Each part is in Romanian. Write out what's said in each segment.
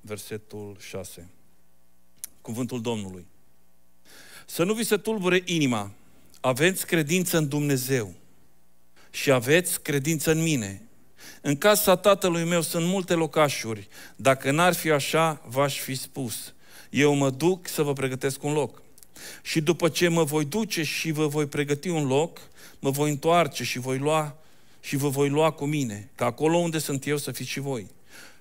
versetul 6. Cuvântul Domnului. Să nu vi se tulbure inima. Aveți credință în Dumnezeu și aveți credință în mine. În casa tatălui meu sunt multe locașuri. Dacă n-ar fi așa, v-aș fi spus. Eu mă duc să vă pregătesc un loc. Și după ce mă voi duce și vă voi pregăti un loc, mă voi întoarce și voi lua și vă voi lua cu mine, ca acolo unde sunt eu să fiți și voi.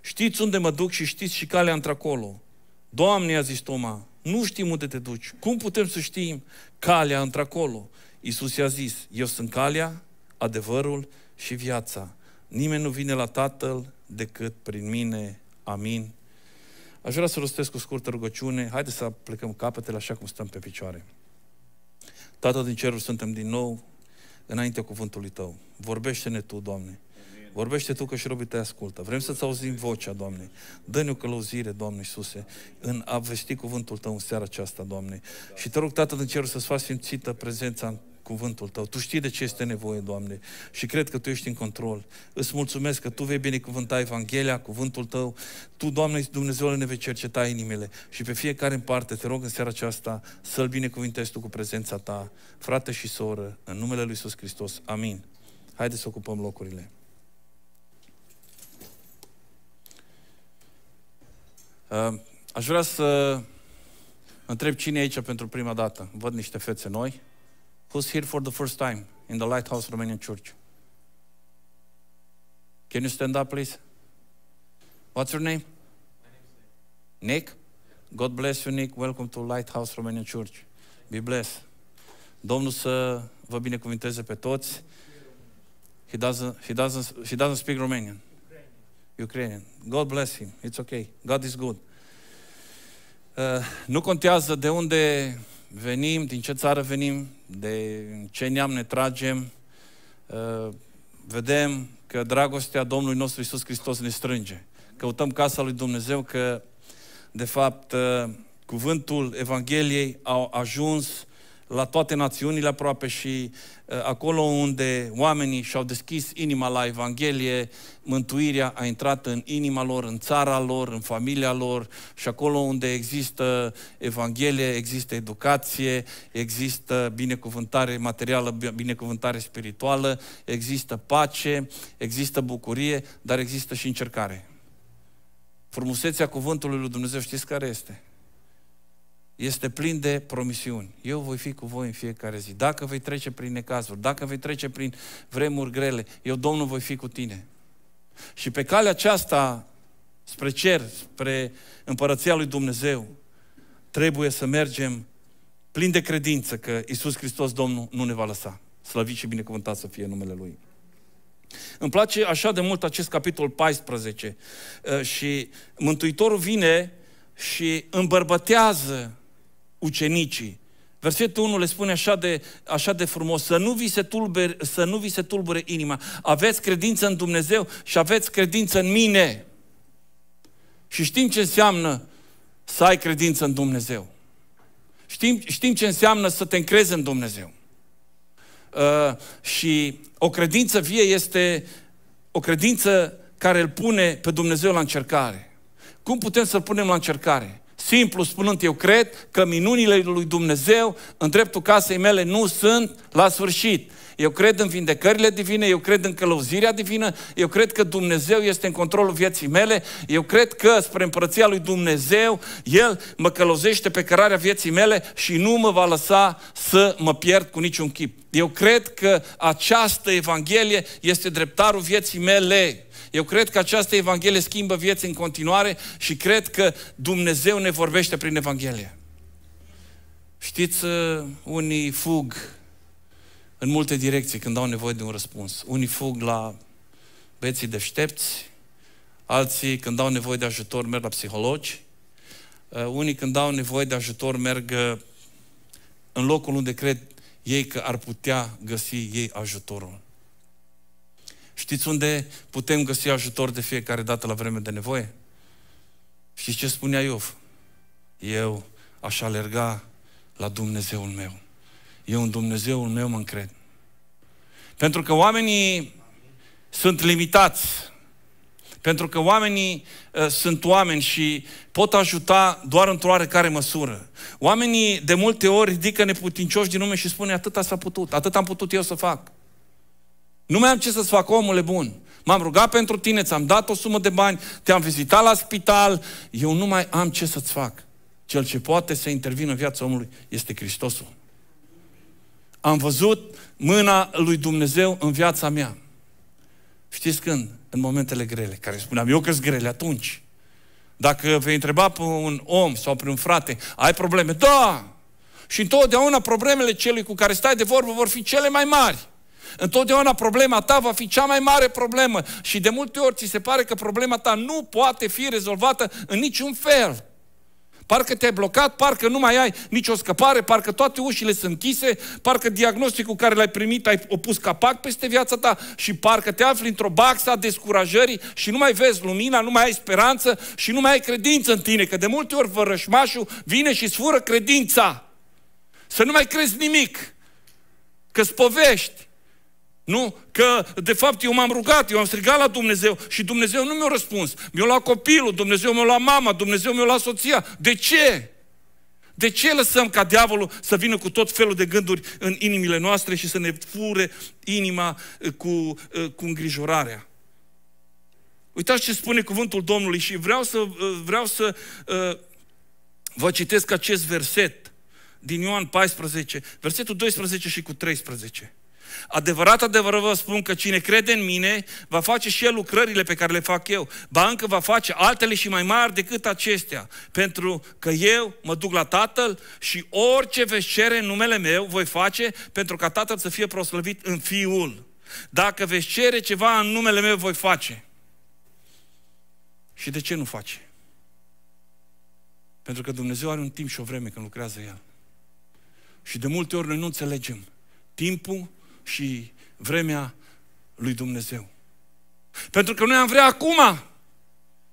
Știți unde mă duc și știți și calea într-acolo. Doamne, a zis Toma, nu știm unde te duci. Cum putem să știm calea într-acolo? Iisus i-a zis, eu sunt calea, adevărul și viața. Nimeni nu vine la Tatăl decât prin mine. Amin. Aș vrea să rostesc o scurtă rugăciune. Haideți să plecăm capetele așa cum stăm pe picioare. Tatăl din cerul, suntem din nou înaintea cuvântului Tău. Vorbește-ne Tu, Doamne. Vorbește Tu că și robii Te ascultă. Vrem să-ți auzim vocea, Doamne. Dă-ne o călăuzire, Doamne Iisuse, în a vesti cuvântul Tău în seara aceasta, Doamne. Și te rog, Tată din Cerul, să-ți faci simțită prezența în cuvântul Tău. Tu știi de ce este nevoie, Doamne, și cred că Tu ești în control. Îți mulțumesc că Tu vei binecuvânta Evanghelia, cuvântul Tău. Tu, Doamne, Dumnezeu ne vei cerceta inimile și pe fiecare în parte, te rog în seara aceasta să-L binecuvintești Tu cu prezența Ta, frate și soră, în numele Lui Iisus Hristos. Amin. Haideți să ocupăm locurile. Uh, aș vrea să întreb cine e aici pentru prima dată. Văd niște fețe noi. Who's here for the first time in the Lighthouse Romanian Church? Can you stand up, please? What's your name? Nick. Nick? God bless you, Nick. Welcome to Lighthouse Romanian Church. Be blessed. Domnul să vă binecuvinteze pe toți. He doesn't, he doesn't, he doesn't speak Romanian. Ukrainian. God bless him. It's okay. God is good. Uh, nu contează de unde venim, din ce țară venim, de ce neam ne tragem. Uh, vedem că dragostea Domnului nostru Isus Hristos ne strânge. Căutăm casa lui Dumnezeu că, de fapt, uh, cuvântul Evangheliei a ajuns la toate națiunile aproape și uh, acolo unde oamenii și-au deschis inima la Evanghelie, mântuirea a intrat în inima lor, în țara lor, în familia lor și acolo unde există Evanghelie, există educație, există binecuvântare materială, binecuvântare spirituală, există pace, există bucurie, dar există și încercare. Frumusețea cuvântului lui Dumnezeu știți care este? este plin de promisiuni. Eu voi fi cu voi în fiecare zi. Dacă vei trece prin necazuri, dacă vei trece prin vremuri grele, eu, Domnul, voi fi cu tine. Și pe calea aceasta, spre cer, spre împărăția lui Dumnezeu, trebuie să mergem plin de credință că Isus Hristos, Domnul, nu ne va lăsa. Slăvit și binecuvântat să fie numele Lui. Îmi place așa de mult acest capitol 14 uh, și Mântuitorul vine și îmbărbătează ucenicii. Versetul 1 le spune așa de, așa de frumos, să nu, vi se tulbere, să nu vi se tulbure inima. Aveți credință în Dumnezeu și aveți credință în mine. Și știm ce înseamnă să ai credință în Dumnezeu. Știm, știm ce înseamnă să te încrezi în Dumnezeu. Uh, și o credință vie este o credință care îl pune pe Dumnezeu la încercare. Cum putem să-L punem la încercare? Simplu spunând, eu cred că minunile lui Dumnezeu în dreptul casei mele nu sunt la sfârșit. Eu cred în vindecările divine, eu cred în călăuzirea divină, eu cred că Dumnezeu este în controlul vieții mele, eu cred că spre împărăția lui Dumnezeu El mă călăuzește pe cărarea vieții mele și nu mă va lăsa să mă pierd cu niciun chip. Eu cred că această Evanghelie este dreptarul vieții mele eu cred că această Evanghelie schimbă vieți în continuare și cred că Dumnezeu ne vorbește prin Evanghelie. Știți, uh, unii fug în multe direcții când au nevoie de un răspuns. Unii fug la băieții deștepți, alții când au nevoie de ajutor merg la psihologi, uh, unii când au nevoie de ajutor merg uh, în locul unde cred ei că ar putea găsi ei ajutorul. Știți unde putem găsi ajutor de fiecare dată la vreme de nevoie? Și ce spunea Iov? Eu aș alerga la Dumnezeul meu. Eu în Dumnezeul meu mă încred. Pentru că oamenii sunt limitați. Pentru că oamenii uh, sunt oameni și pot ajuta doar într-o oarecare măsură. Oamenii de multe ori ridică neputincioși din nume și spune atât s-a putut, atât am putut eu să fac. Nu mai am ce să-ți fac, omule bun. M-am rugat pentru tine, ți-am dat o sumă de bani, te-am vizitat la spital, eu nu mai am ce să-ți fac. Cel ce poate să intervină în viața omului este Hristosul. Am văzut mâna lui Dumnezeu în viața mea. Știți când? În momentele grele, care spuneam eu că sunt grele atunci. Dacă vei întreba pe un om sau pe un frate, ai probleme? Da! Și întotdeauna problemele celui cu care stai de vorbă vor fi cele mai mari. Întotdeauna problema ta va fi cea mai mare problemă și de multe ori ți se pare că problema ta nu poate fi rezolvată în niciun fel. Parcă te-ai blocat, parcă nu mai ai nicio scăpare, parcă toate ușile sunt închise, parcă diagnosticul care l-ai primit ai opus capac peste viața ta și parcă te afli într-o baxă a descurajării și nu mai vezi lumina, nu mai ai speranță și nu mai ai credință în tine, că de multe ori vărășmașul vine și sfură credința. Să nu mai crezi nimic, că spovești, nu? Că, de fapt, eu m-am rugat, eu am strigat la Dumnezeu și Dumnezeu nu mi-a răspuns. Mi-a luat copilul, Dumnezeu mi-a luat mama, Dumnezeu mi-a luat soția. De ce? De ce lăsăm ca diavolul să vină cu tot felul de gânduri în inimile noastre și să ne fure inima eh, cu, eh, cu îngrijorarea? Uitați ce spune cuvântul Domnului și vreau să, eh, vreau să vă citesc acest verset din Ioan 14, versetul 12 și cu 13. Adevărat, adevărat vă spun că cine crede în mine va face și el lucrările pe care le fac eu. Ba încă va face altele și mai mari decât acestea. Pentru că eu mă duc la Tatăl și orice veți cere în numele meu voi face pentru ca Tatăl să fie proslăvit în Fiul. Dacă veți cere ceva în numele meu voi face. Și de ce nu face? Pentru că Dumnezeu are un timp și o vreme când lucrează El. Și de multe ori noi nu înțelegem timpul și vremea lui Dumnezeu. Pentru că noi am vrea acum.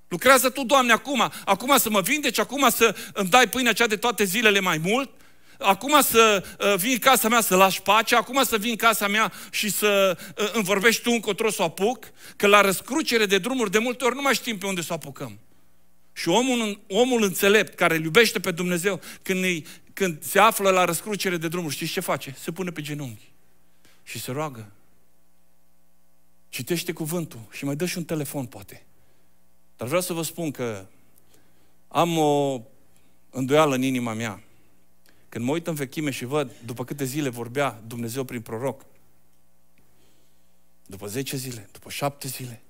Lucrează Tu, Doamne, acum. Acum să mă vindeci, acum să îmi dai pâinea cea de toate zilele mai mult, acum să uh, vin în casa mea să lași pace, acum să vin în casa mea și să uh, îmi vorbești Tu încotro să o apuc, că la răscrucere de drumuri de multe ori nu mai știm pe unde să o apucăm. Și omul, omul înțelept care îl iubește pe Dumnezeu, când, îi, când se află la răscrucere de drumuri, știți ce face? Se pune pe genunchi și se roagă. Citește cuvântul și mai dă și un telefon, poate. Dar vreau să vă spun că am o îndoială în inima mea. Când mă uit în vechime și văd după câte zile vorbea Dumnezeu prin proroc, după 10 zile, după 7 zile,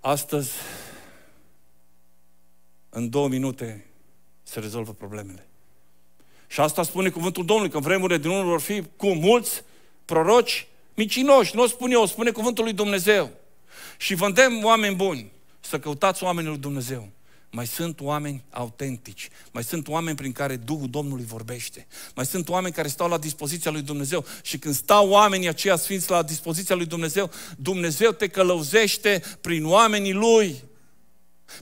astăzi, în două minute, se rezolvă problemele. Și asta spune cuvântul Domnului, că în vremurile din urmă vor fi cu mulți proroci micinoși. Nu o spun eu, o spune cuvântul lui Dumnezeu. Și vândem oameni buni să căutați oamenii lui Dumnezeu. Mai sunt oameni autentici, mai sunt oameni prin care Duhul Domnului vorbește, mai sunt oameni care stau la dispoziția lui Dumnezeu și când stau oamenii aceia sfinți la dispoziția lui Dumnezeu, Dumnezeu te călăuzește prin oamenii Lui.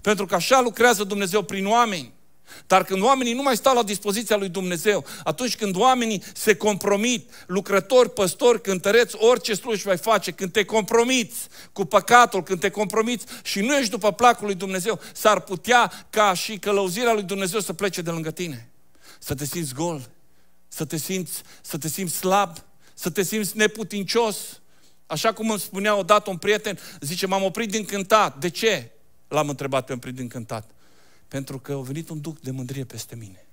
Pentru că așa lucrează Dumnezeu prin oameni. Dar când oamenii nu mai stau la dispoziția lui Dumnezeu, atunci când oamenii se compromit, lucrători, păstori, cântăreți, orice slujbă mai face, când te compromiți cu păcatul, când te compromiți și nu ești după placul lui Dumnezeu, s-ar putea ca și călăuzirea lui Dumnezeu să plece de lângă tine. Să te simți gol, să te simți, să te simți slab, să te simți neputincios. Așa cum îmi spunea odată un prieten, zice, m-am oprit din cântat. De ce? L-am întrebat pe un prieten din cântat. Pentru că a venit un duc de mândrie peste mine.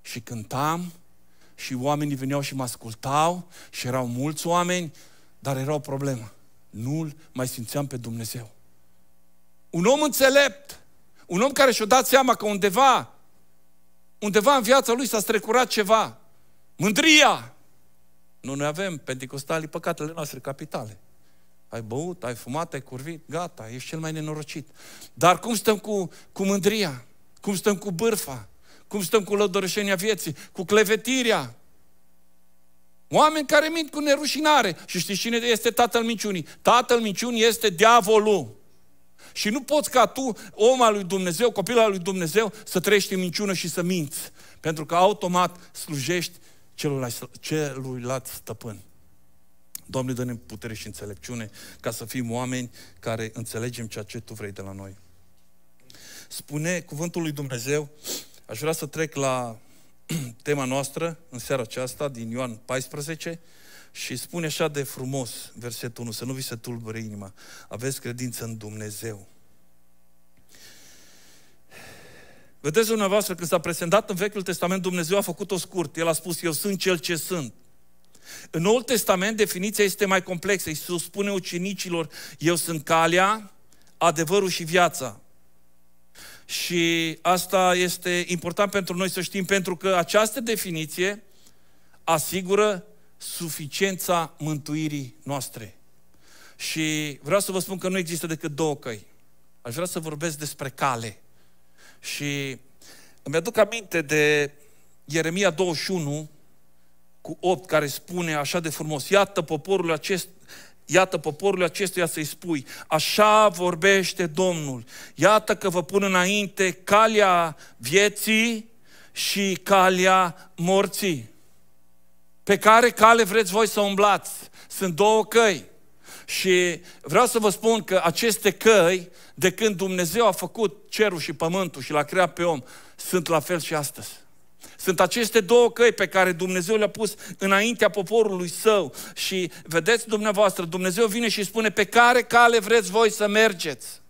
Și cântam și oamenii veneau și mă ascultau și erau mulți oameni, dar era o problemă. Nu-L mai simțeam pe Dumnezeu. Un om înțelept, un om care și-a dat seama că undeva, undeva în viața lui s-a strecurat ceva. Mândria! Nu, noi avem, pentecostalii, păcatele noastre capitale ai băut, ai fumat, ai curvit, gata, ești cel mai nenorocit. Dar cum stăm cu, cu mândria? Cum stăm cu bârfa? Cum stăm cu lădărășenia vieții? Cu clevetirea? Oameni care mint cu nerușinare. Și știți cine este tatăl minciunii? Tatăl minciunii este diavolul. Și nu poți ca tu, om al lui Dumnezeu, copil al lui Dumnezeu, să trăiești în minciună și să minți. Pentru că automat slujești celuilalt, celuilalt stăpân. Doamne, dă-ne putere și înțelepciune ca să fim oameni care înțelegem ceea ce Tu vrei de la noi. Spune cuvântul lui Dumnezeu, aș vrea să trec la tema noastră în seara aceasta din Ioan 14 și spune așa de frumos versetul 1, să nu vi se tulbure inima, aveți credință în Dumnezeu. Vedeți dumneavoastră, când s-a prezentat în Vechiul Testament, Dumnezeu a făcut-o scurt. El a spus, eu sunt cel ce sunt. În Noul Testament definiția este mai complexă. Iisus spune ucenicilor, eu sunt calea, adevărul și viața. Și asta este important pentru noi să știm, pentru că această definiție asigură suficiența mântuirii noastre. Și vreau să vă spun că nu există decât două căi. Aș vrea să vorbesc despre cale. Și îmi aduc aminte de Ieremia 21, cu 8 care spune așa de frumos, iată poporul acest, Iată poporul acestuia să-i spui, așa vorbește Domnul, iată că vă pun înainte calea vieții și calea morții. Pe care cale vreți voi să umblați? Sunt două căi. Și vreau să vă spun că aceste căi, de când Dumnezeu a făcut cerul și pământul și l-a creat pe om, sunt la fel și astăzi. Sunt aceste două căi pe care Dumnezeu le-a pus înaintea poporului său. Și vedeți dumneavoastră, Dumnezeu vine și spune pe care cale vreți voi să mergeți.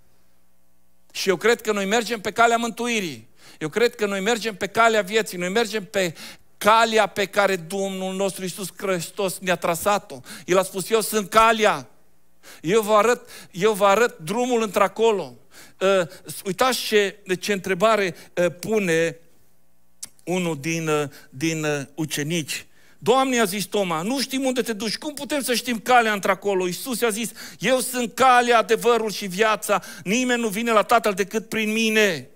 Și eu cred că noi mergem pe calea mântuirii. Eu cred că noi mergem pe calea vieții, noi mergem pe calea pe care Domnul nostru Iisus Hristos ne-a trasat-o. El a spus, eu sunt calea. Eu vă arăt, eu vă arăt drumul într-acolo. Uh, uitați ce, ce întrebare uh, pune unul din, uh, din uh, ucenici. Doamne, a zis Toma, nu știm unde te duci, cum putem să știm calea într-acolo? Iisus i-a zis, eu sunt calea, adevărul și viața, nimeni nu vine la Tatăl decât prin mine.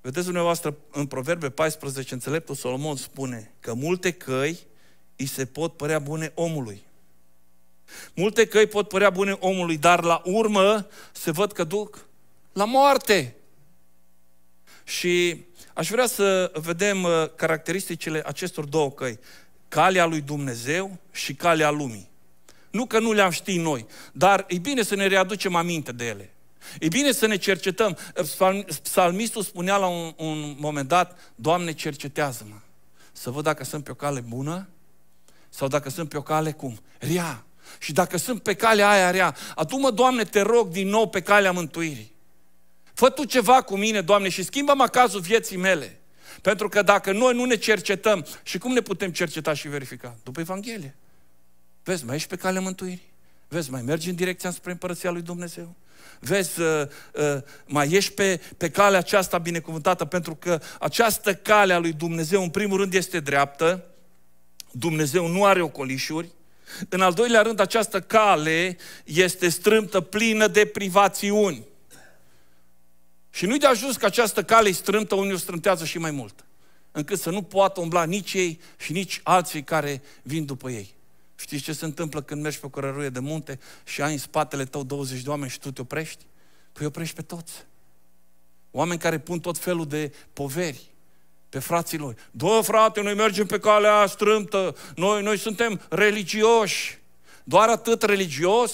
Vedeți dumneavoastră, în Proverbe 14, înțeleptul Solomon spune că multe căi îi se pot părea bune omului. Multe căi pot părea bune omului, dar la urmă se văd că duc la moarte. Și aș vrea să vedem uh, caracteristicile acestor două căi. Calea lui Dumnezeu și calea lumii. Nu că nu le-am ști noi, dar e bine să ne readucem aminte de ele. E bine să ne cercetăm. Psalmistul spunea la un, un moment dat, Doamne, cercetează-mă. Să văd dacă sunt pe o cale bună sau dacă sunt pe o cale cum? Rea. Și dacă sunt pe calea aia rea, adu Doamne, te rog din nou pe calea mântuirii. Fă tu ceva cu mine, Doamne, și schimbă-mă cazul vieții mele. Pentru că dacă noi nu ne cercetăm, și cum ne putem cerceta și verifica? După Evanghelie. Vezi, mai ești pe calea mântuirii. Vezi, mai mergi în direcția spre împărăția lui Dumnezeu. Vezi, uh, uh, mai ești pe, pe calea aceasta binecuvântată, pentru că această cale a lui Dumnezeu, în primul rând, este dreaptă. Dumnezeu nu are ocolișuri. În al doilea rând, această cale este strâmtă, plină de privațiuni. Și nu-i de ajuns că această cale e strâmtă, unii o strântează și mai mult. Încât să nu poată umbla nici ei și nici alții care vin după ei. Știți ce se întâmplă când mergi pe o cărăruie de munte și ai în spatele tău 20 de oameni și tu te oprești? Păi oprești pe toți. Oameni care pun tot felul de poveri pe frații lor. Două frate, noi mergem pe calea strâmtă, noi, noi suntem religioși. Doar atât religios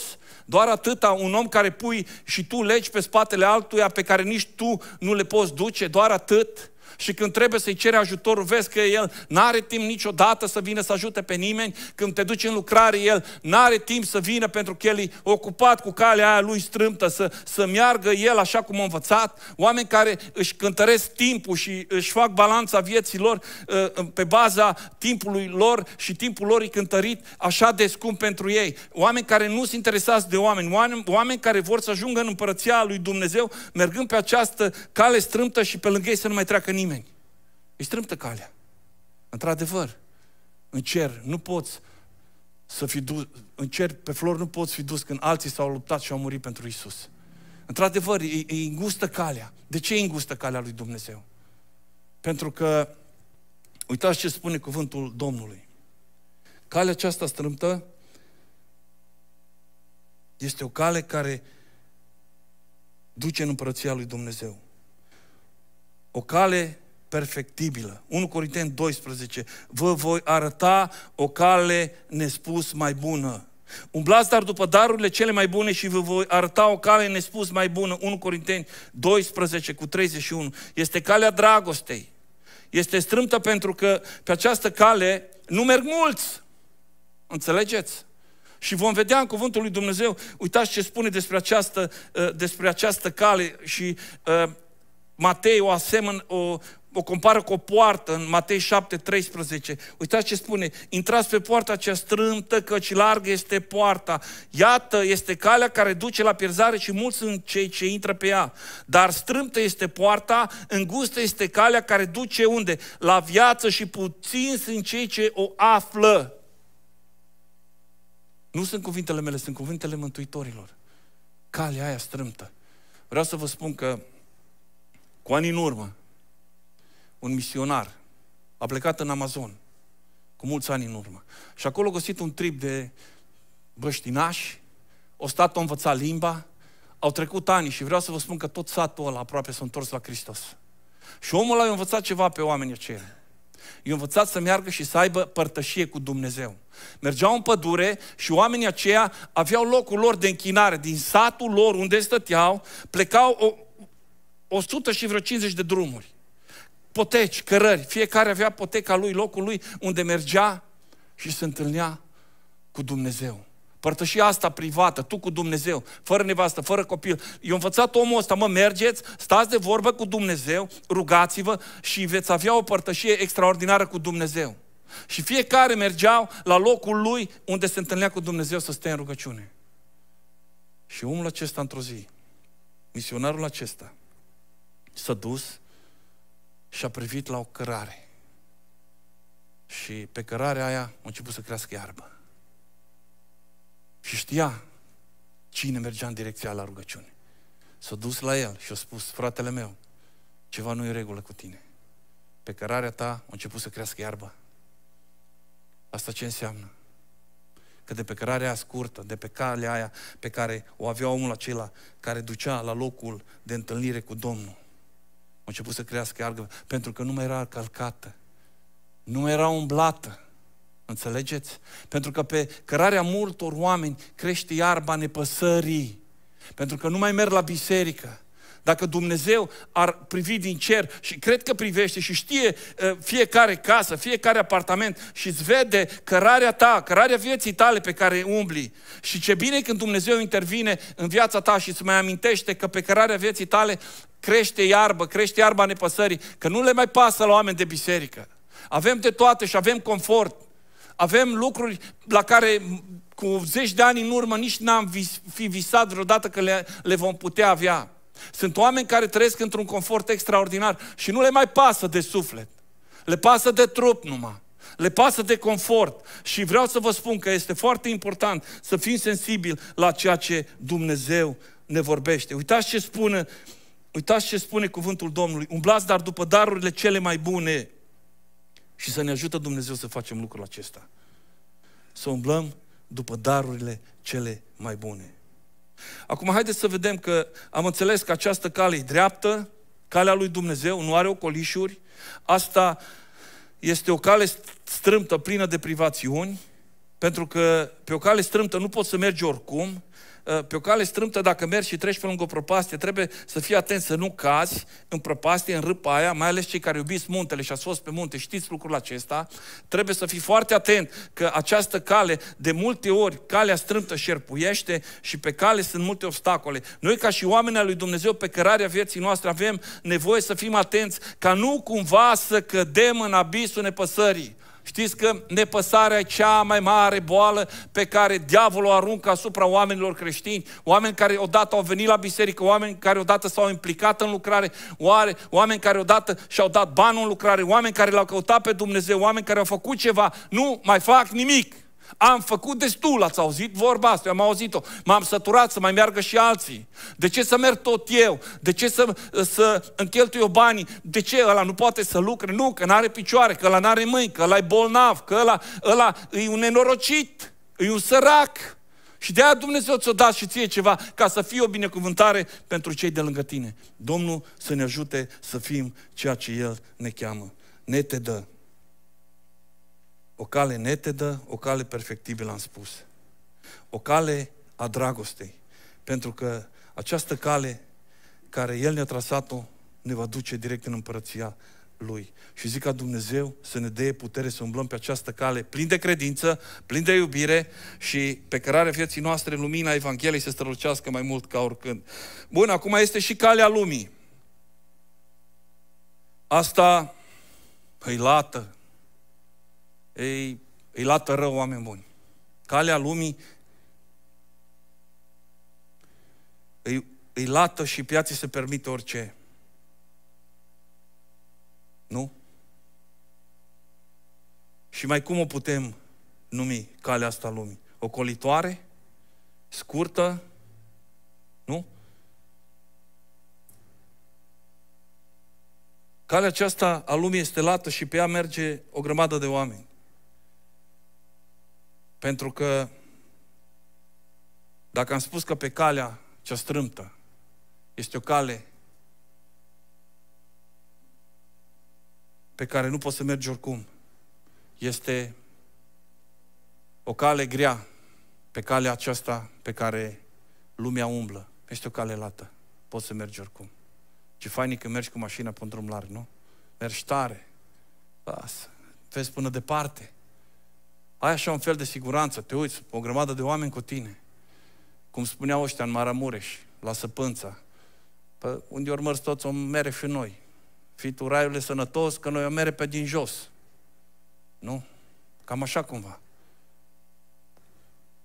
doar atâta un om care pui și tu legi pe spatele altuia pe care nici tu nu le poți duce, doar atât. Și când trebuie să-i cere ajutor, vezi că el n-are timp niciodată să vină să ajute pe nimeni. Când te duci în lucrare, el n-are timp să vină pentru că el e ocupat cu calea aia lui strâmtă, să, să meargă el așa cum a învățat. Oameni care își cântăresc timpul și își fac balanța vieții lor uh, pe baza timpului lor și timpul lor e cântărit așa de scump pentru ei. Oameni care nu sunt interesați de oameni, oameni, oameni care vor să ajungă în împărăția lui Dumnezeu, mergând pe această cale strâmtă și pe lângă ei să nu mai treacă nimeni. E strâmtă calea. Într-adevăr, în cer nu poți să fi dus, în cer pe flori nu poți fi dus când alții s-au luptat și au murit pentru Isus. Într-adevăr, e, e îngustă calea. De ce e îngustă calea lui Dumnezeu? Pentru că, uitați ce spune cuvântul Domnului. Calea aceasta strâmtă este o cale care duce în împărăția lui Dumnezeu o cale perfectibilă. 1 Corinteni 12. Vă voi arăta o cale nespus mai bună. Umblați dar după darurile cele mai bune și vă voi arăta o cale nespus mai bună. 1 Corinteni 12 cu 31. Este calea dragostei. Este strâmtă pentru că pe această cale nu merg mulți. Înțelegeți? Și vom vedea în cuvântul lui Dumnezeu, uitați ce spune despre această, uh, despre această cale și uh, Matei o, asemen, o, o compară cu o poartă în Matei 7, 13. Uitați ce spune, intrați pe poarta cea strâmtă, căci largă este poarta. Iată, este calea care duce la pierzare și mulți sunt cei ce intră pe ea. Dar strântă este poarta, îngustă este calea care duce unde? La viață și puțin sunt cei ce o află. Nu sunt cuvintele mele, sunt cuvintele mântuitorilor. Calea aia strâmtă. Vreau să vă spun că cu ani în urmă, un misionar a plecat în Amazon, cu mulți ani în urmă. Și acolo a găsit un trip de băștinași, o stat, o învăța limba, au trecut ani și vreau să vă spun că tot satul ăla aproape s-a întors la Hristos. Și omul ăla a învățat ceva pe oamenii aceia. I-a învățat să meargă și să aibă părtășie cu Dumnezeu. Mergeau în pădure și oamenii aceia aveau locul lor de închinare din satul lor unde stăteau, plecau 100 și vreo 50 de drumuri. Poteci, cărări, fiecare avea poteca lui, locul lui unde mergea și se întâlnea cu Dumnezeu. Părtășia asta privată, tu cu Dumnezeu, fără nevastă, fără copil. Eu învățat omul ăsta, mă, mergeți, stați de vorbă cu Dumnezeu, rugați-vă și veți avea o părtășie extraordinară cu Dumnezeu. Și fiecare mergeau la locul lui unde se întâlnea cu Dumnezeu să stea în rugăciune. Și omul acesta într-o zi, misionarul acesta, s-a dus și a privit la o cărare. Și pe cărarea aia a început să crească iarbă. Și știa cine mergea în direcția la rugăciune. S-a dus la el și a spus, fratele meu, ceva nu e regulă cu tine. Pe cărarea ta a început să crească iarbă. Asta ce înseamnă? Că de pe cărarea scurtă, de pe calea aia pe care o avea omul acela care ducea la locul de întâlnire cu Domnul, au început să crească iargă pentru că nu mai era călcată, nu mai era umblată. Înțelegeți? Pentru că pe cărarea multor oameni crește iarba nepăsării. Pentru că nu mai merg la biserică. Dacă Dumnezeu ar privi din cer și cred că privește și știe eh, fiecare casă, fiecare apartament și îți vede cărarea ta, cărarea vieții tale pe care umbli. Și ce bine când Dumnezeu intervine în viața ta și îți mai amintește că pe cărarea vieții tale crește iarbă, crește iarba nepăsării, că nu le mai pasă la oameni de biserică. Avem de toate și avem confort. Avem lucruri la care cu zeci de ani în urmă nici n-am vis, fi visat vreodată că le, le vom putea avea. Sunt oameni care trăiesc într-un confort extraordinar și nu le mai pasă de suflet. Le pasă de trup numai. Le pasă de confort. Și vreau să vă spun că este foarte important să fim sensibili la ceea ce Dumnezeu ne vorbește. Uitați ce spune, uitați ce spune cuvântul Domnului. Umblați dar după darurile cele mai bune și să ne ajută Dumnezeu să facem lucrul acesta. Să umblăm după darurile cele mai bune. Acum haideți să vedem că am înțeles că această cale e dreaptă, calea lui Dumnezeu, nu are ocolișuri, asta este o cale strâmtă, plină de privațiuni, pentru că pe o cale strâmtă nu poți să mergi oricum, Ă, pe o cale strâmtă, dacă mergi și treci pe lângă o prăpastie, trebuie să fii atent să nu cazi în prăpastie, în râpa aia, mai ales cei care iubiți muntele și ați fost pe munte, știți lucrul acesta. Trebuie să fii foarte atent că această cale, de multe ori, calea strâmtă șerpuiește și pe cale sunt multe obstacole. Noi, ca și oamenii al lui Dumnezeu, pe cărarea vieții noastre, avem nevoie să fim atenți ca nu cumva să cădem în abisul nepăsării Știți că nepăsarea cea mai mare boală pe care diavolul o aruncă asupra oamenilor creștini, oameni care odată au venit la biserică, oameni care odată s-au implicat în lucrare, oare, oameni care odată și-au dat bani în lucrare, oameni care l-au căutat pe Dumnezeu, oameni care au făcut ceva, nu mai fac nimic. Am făcut destul, ați auzit vorba asta, am auzit-o. M-am săturat să mai meargă și alții. De ce să merg tot eu? De ce să, să încheltui o banii? De ce ăla nu poate să lucre? Nu, că n-are picioare, că ăla n-are mâini, că ăla e bolnav, că ăla, ăla e un nenorocit, e un sărac. Și de-aia Dumnezeu ți-o dat și ție ceva ca să fie o binecuvântare pentru cei de lângă tine. Domnul să ne ajute să fim ceea ce El ne cheamă. Ne te dă. O cale netedă, o cale perfectibilă, am spus. O cale a dragostei. Pentru că această cale care El ne-a trasat-o ne va duce direct în împărăția Lui. Și zic ca Dumnezeu să ne dea putere să umblăm pe această cale plin de credință, plin de iubire și pe cărarea vieții noastre lumina Evangheliei să strălucească mai mult ca oricând. Bun, acum este și calea lumii. Asta îi lată, îi, îi lată rău oameni buni. Calea lumii îi, îi lată și piații se permite orice. Nu? Și mai cum o putem numi calea asta lumii? Ocolitoare? Scurtă? Nu? Calea aceasta a lumii este lată și pe ea merge o grămadă de oameni. Pentru că dacă am spus că pe calea cea strâmtă este o cale pe care nu poți să mergi oricum, este o cale grea pe calea aceasta pe care lumea umblă. Este o cale lată. Poți să mergi oricum. Ce fain e că mergi cu mașina pe un drum larg, nu? Mergi tare. Lasă. Vezi până departe ai așa un fel de siguranță, te uiți, o grămadă de oameni cu tine. Cum spuneau ăștia în Maramureș, la Săpânța, pe păi, unde ori mărți toți, o mere și noi. Fii tu raiule sănătos, că noi o mere pe din jos. Nu? Cam așa cumva.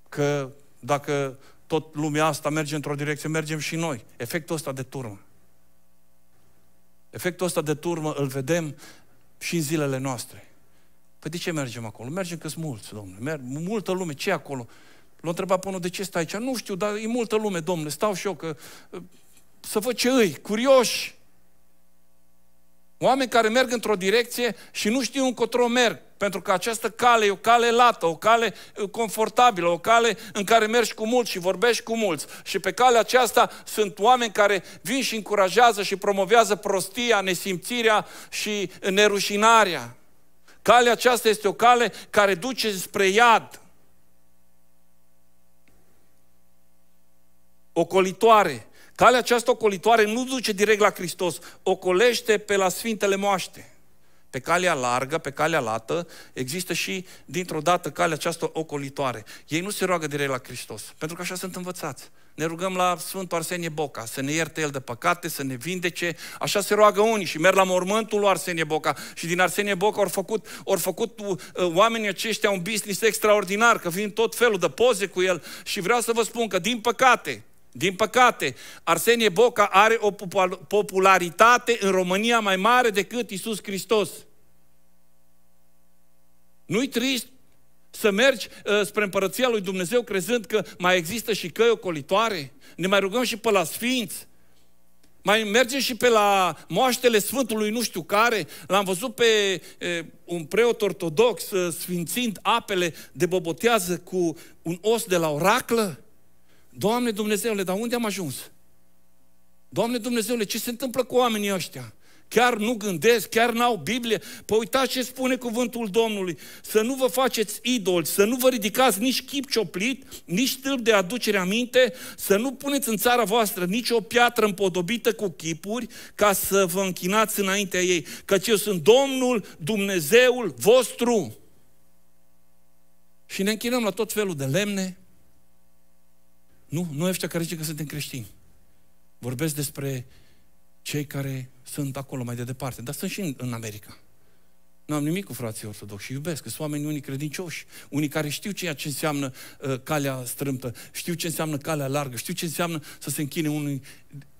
Că dacă tot lumea asta merge într-o direcție, mergem și noi. Efectul ăsta de turmă. Efectul ăsta de turmă îl vedem și în zilele noastre. Păi de ce mergem acolo? Mergem că sunt mulți, domnule. Merg, multă lume, ce acolo? L-a întrebat pe unul, de ce stai aici? Nu știu, dar e multă lume, domnule, stau și eu că... Ă, să văd ce îi, curioși. Oameni care merg într-o direcție și nu știu încotro merg, pentru că această cale e o cale lată, o cale ă, confortabilă, o cale în care mergi cu mulți și vorbești cu mulți. Și pe calea aceasta sunt oameni care vin și încurajează și promovează prostia, nesimțirea și nerușinarea. Calea aceasta este o cale care duce spre iad. Ocolitoare. Calea aceasta ocolitoare nu duce direct la Hristos, ocolește pe la Sfintele Moaște. Pe calea largă, pe calea lată, există și, dintr-o dată, calea aceasta ocolitoare. Ei nu se roagă direct la Hristos, pentru că așa sunt învățați. Ne rugăm la Sfântul Arsenie Boca să ne ierte el de păcate, să ne vindece. Așa se roagă unii și merg la mormântul lui Arsenie Boca. Și din Arsenie Boca au făcut, or făcut uh, oamenii aceștia un business extraordinar, că vin tot felul de poze cu el. Și vreau să vă spun că, din păcate, din păcate, Arsenie Boca are o popularitate în România mai mare decât Isus Hristos. Nu-i trist să mergi uh, spre împărăția lui Dumnezeu crezând că mai există și căi ocolitoare? Ne mai rugăm și pe la sfinți? Mai mergem și pe la moaștele Sfântului nu știu care. L-am văzut pe uh, un preot ortodox uh, sfințind apele de bobotează cu un os de la oraclă. Doamne Dumnezeule, dar unde am ajuns? Doamne Dumnezeule, ce se întâmplă cu oamenii ăștia? chiar nu gândesc, chiar n-au Biblie. Păi uitați ce spune cuvântul Domnului. Să nu vă faceți idoli, să nu vă ridicați nici chip cioplit, nici stâlp de aducere aminte, să nu puneți în țara voastră nici o piatră împodobită cu chipuri ca să vă închinați înaintea ei. Căci eu sunt Domnul, Dumnezeul vostru. Și ne închinăm la tot felul de lemne. Nu, noi ăștia care zice că suntem creștini. Vorbesc despre cei care sunt acolo mai de departe, dar sunt și în, în America. Nu am nimic cu frații ortodoxi, iubesc, sunt oameni unii credincioși, unii care știu ceea ce înseamnă uh, calea strâmtă, știu ce înseamnă calea largă, știu ce înseamnă să se închine unui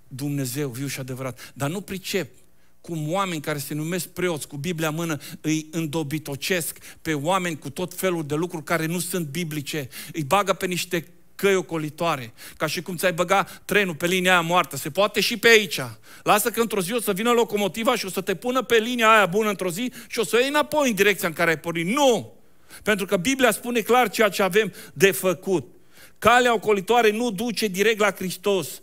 Dumnezeu viu și adevărat, dar nu pricep cum oameni care se numesc preoți cu Biblia în mână îi îndobitocesc pe oameni cu tot felul de lucruri care nu sunt biblice, îi bagă pe niște căi ocolitoare, ca și cum ți-ai băga trenul pe linia aia moartă. Se poate și pe aici. Lasă că într-o zi o să vină locomotiva și o să te pună pe linia aia bună într-o zi și o să o iei înapoi în direcția în care ai pornit. Nu! Pentru că Biblia spune clar ceea ce avem de făcut. Calea ocolitoare nu duce direct la Hristos.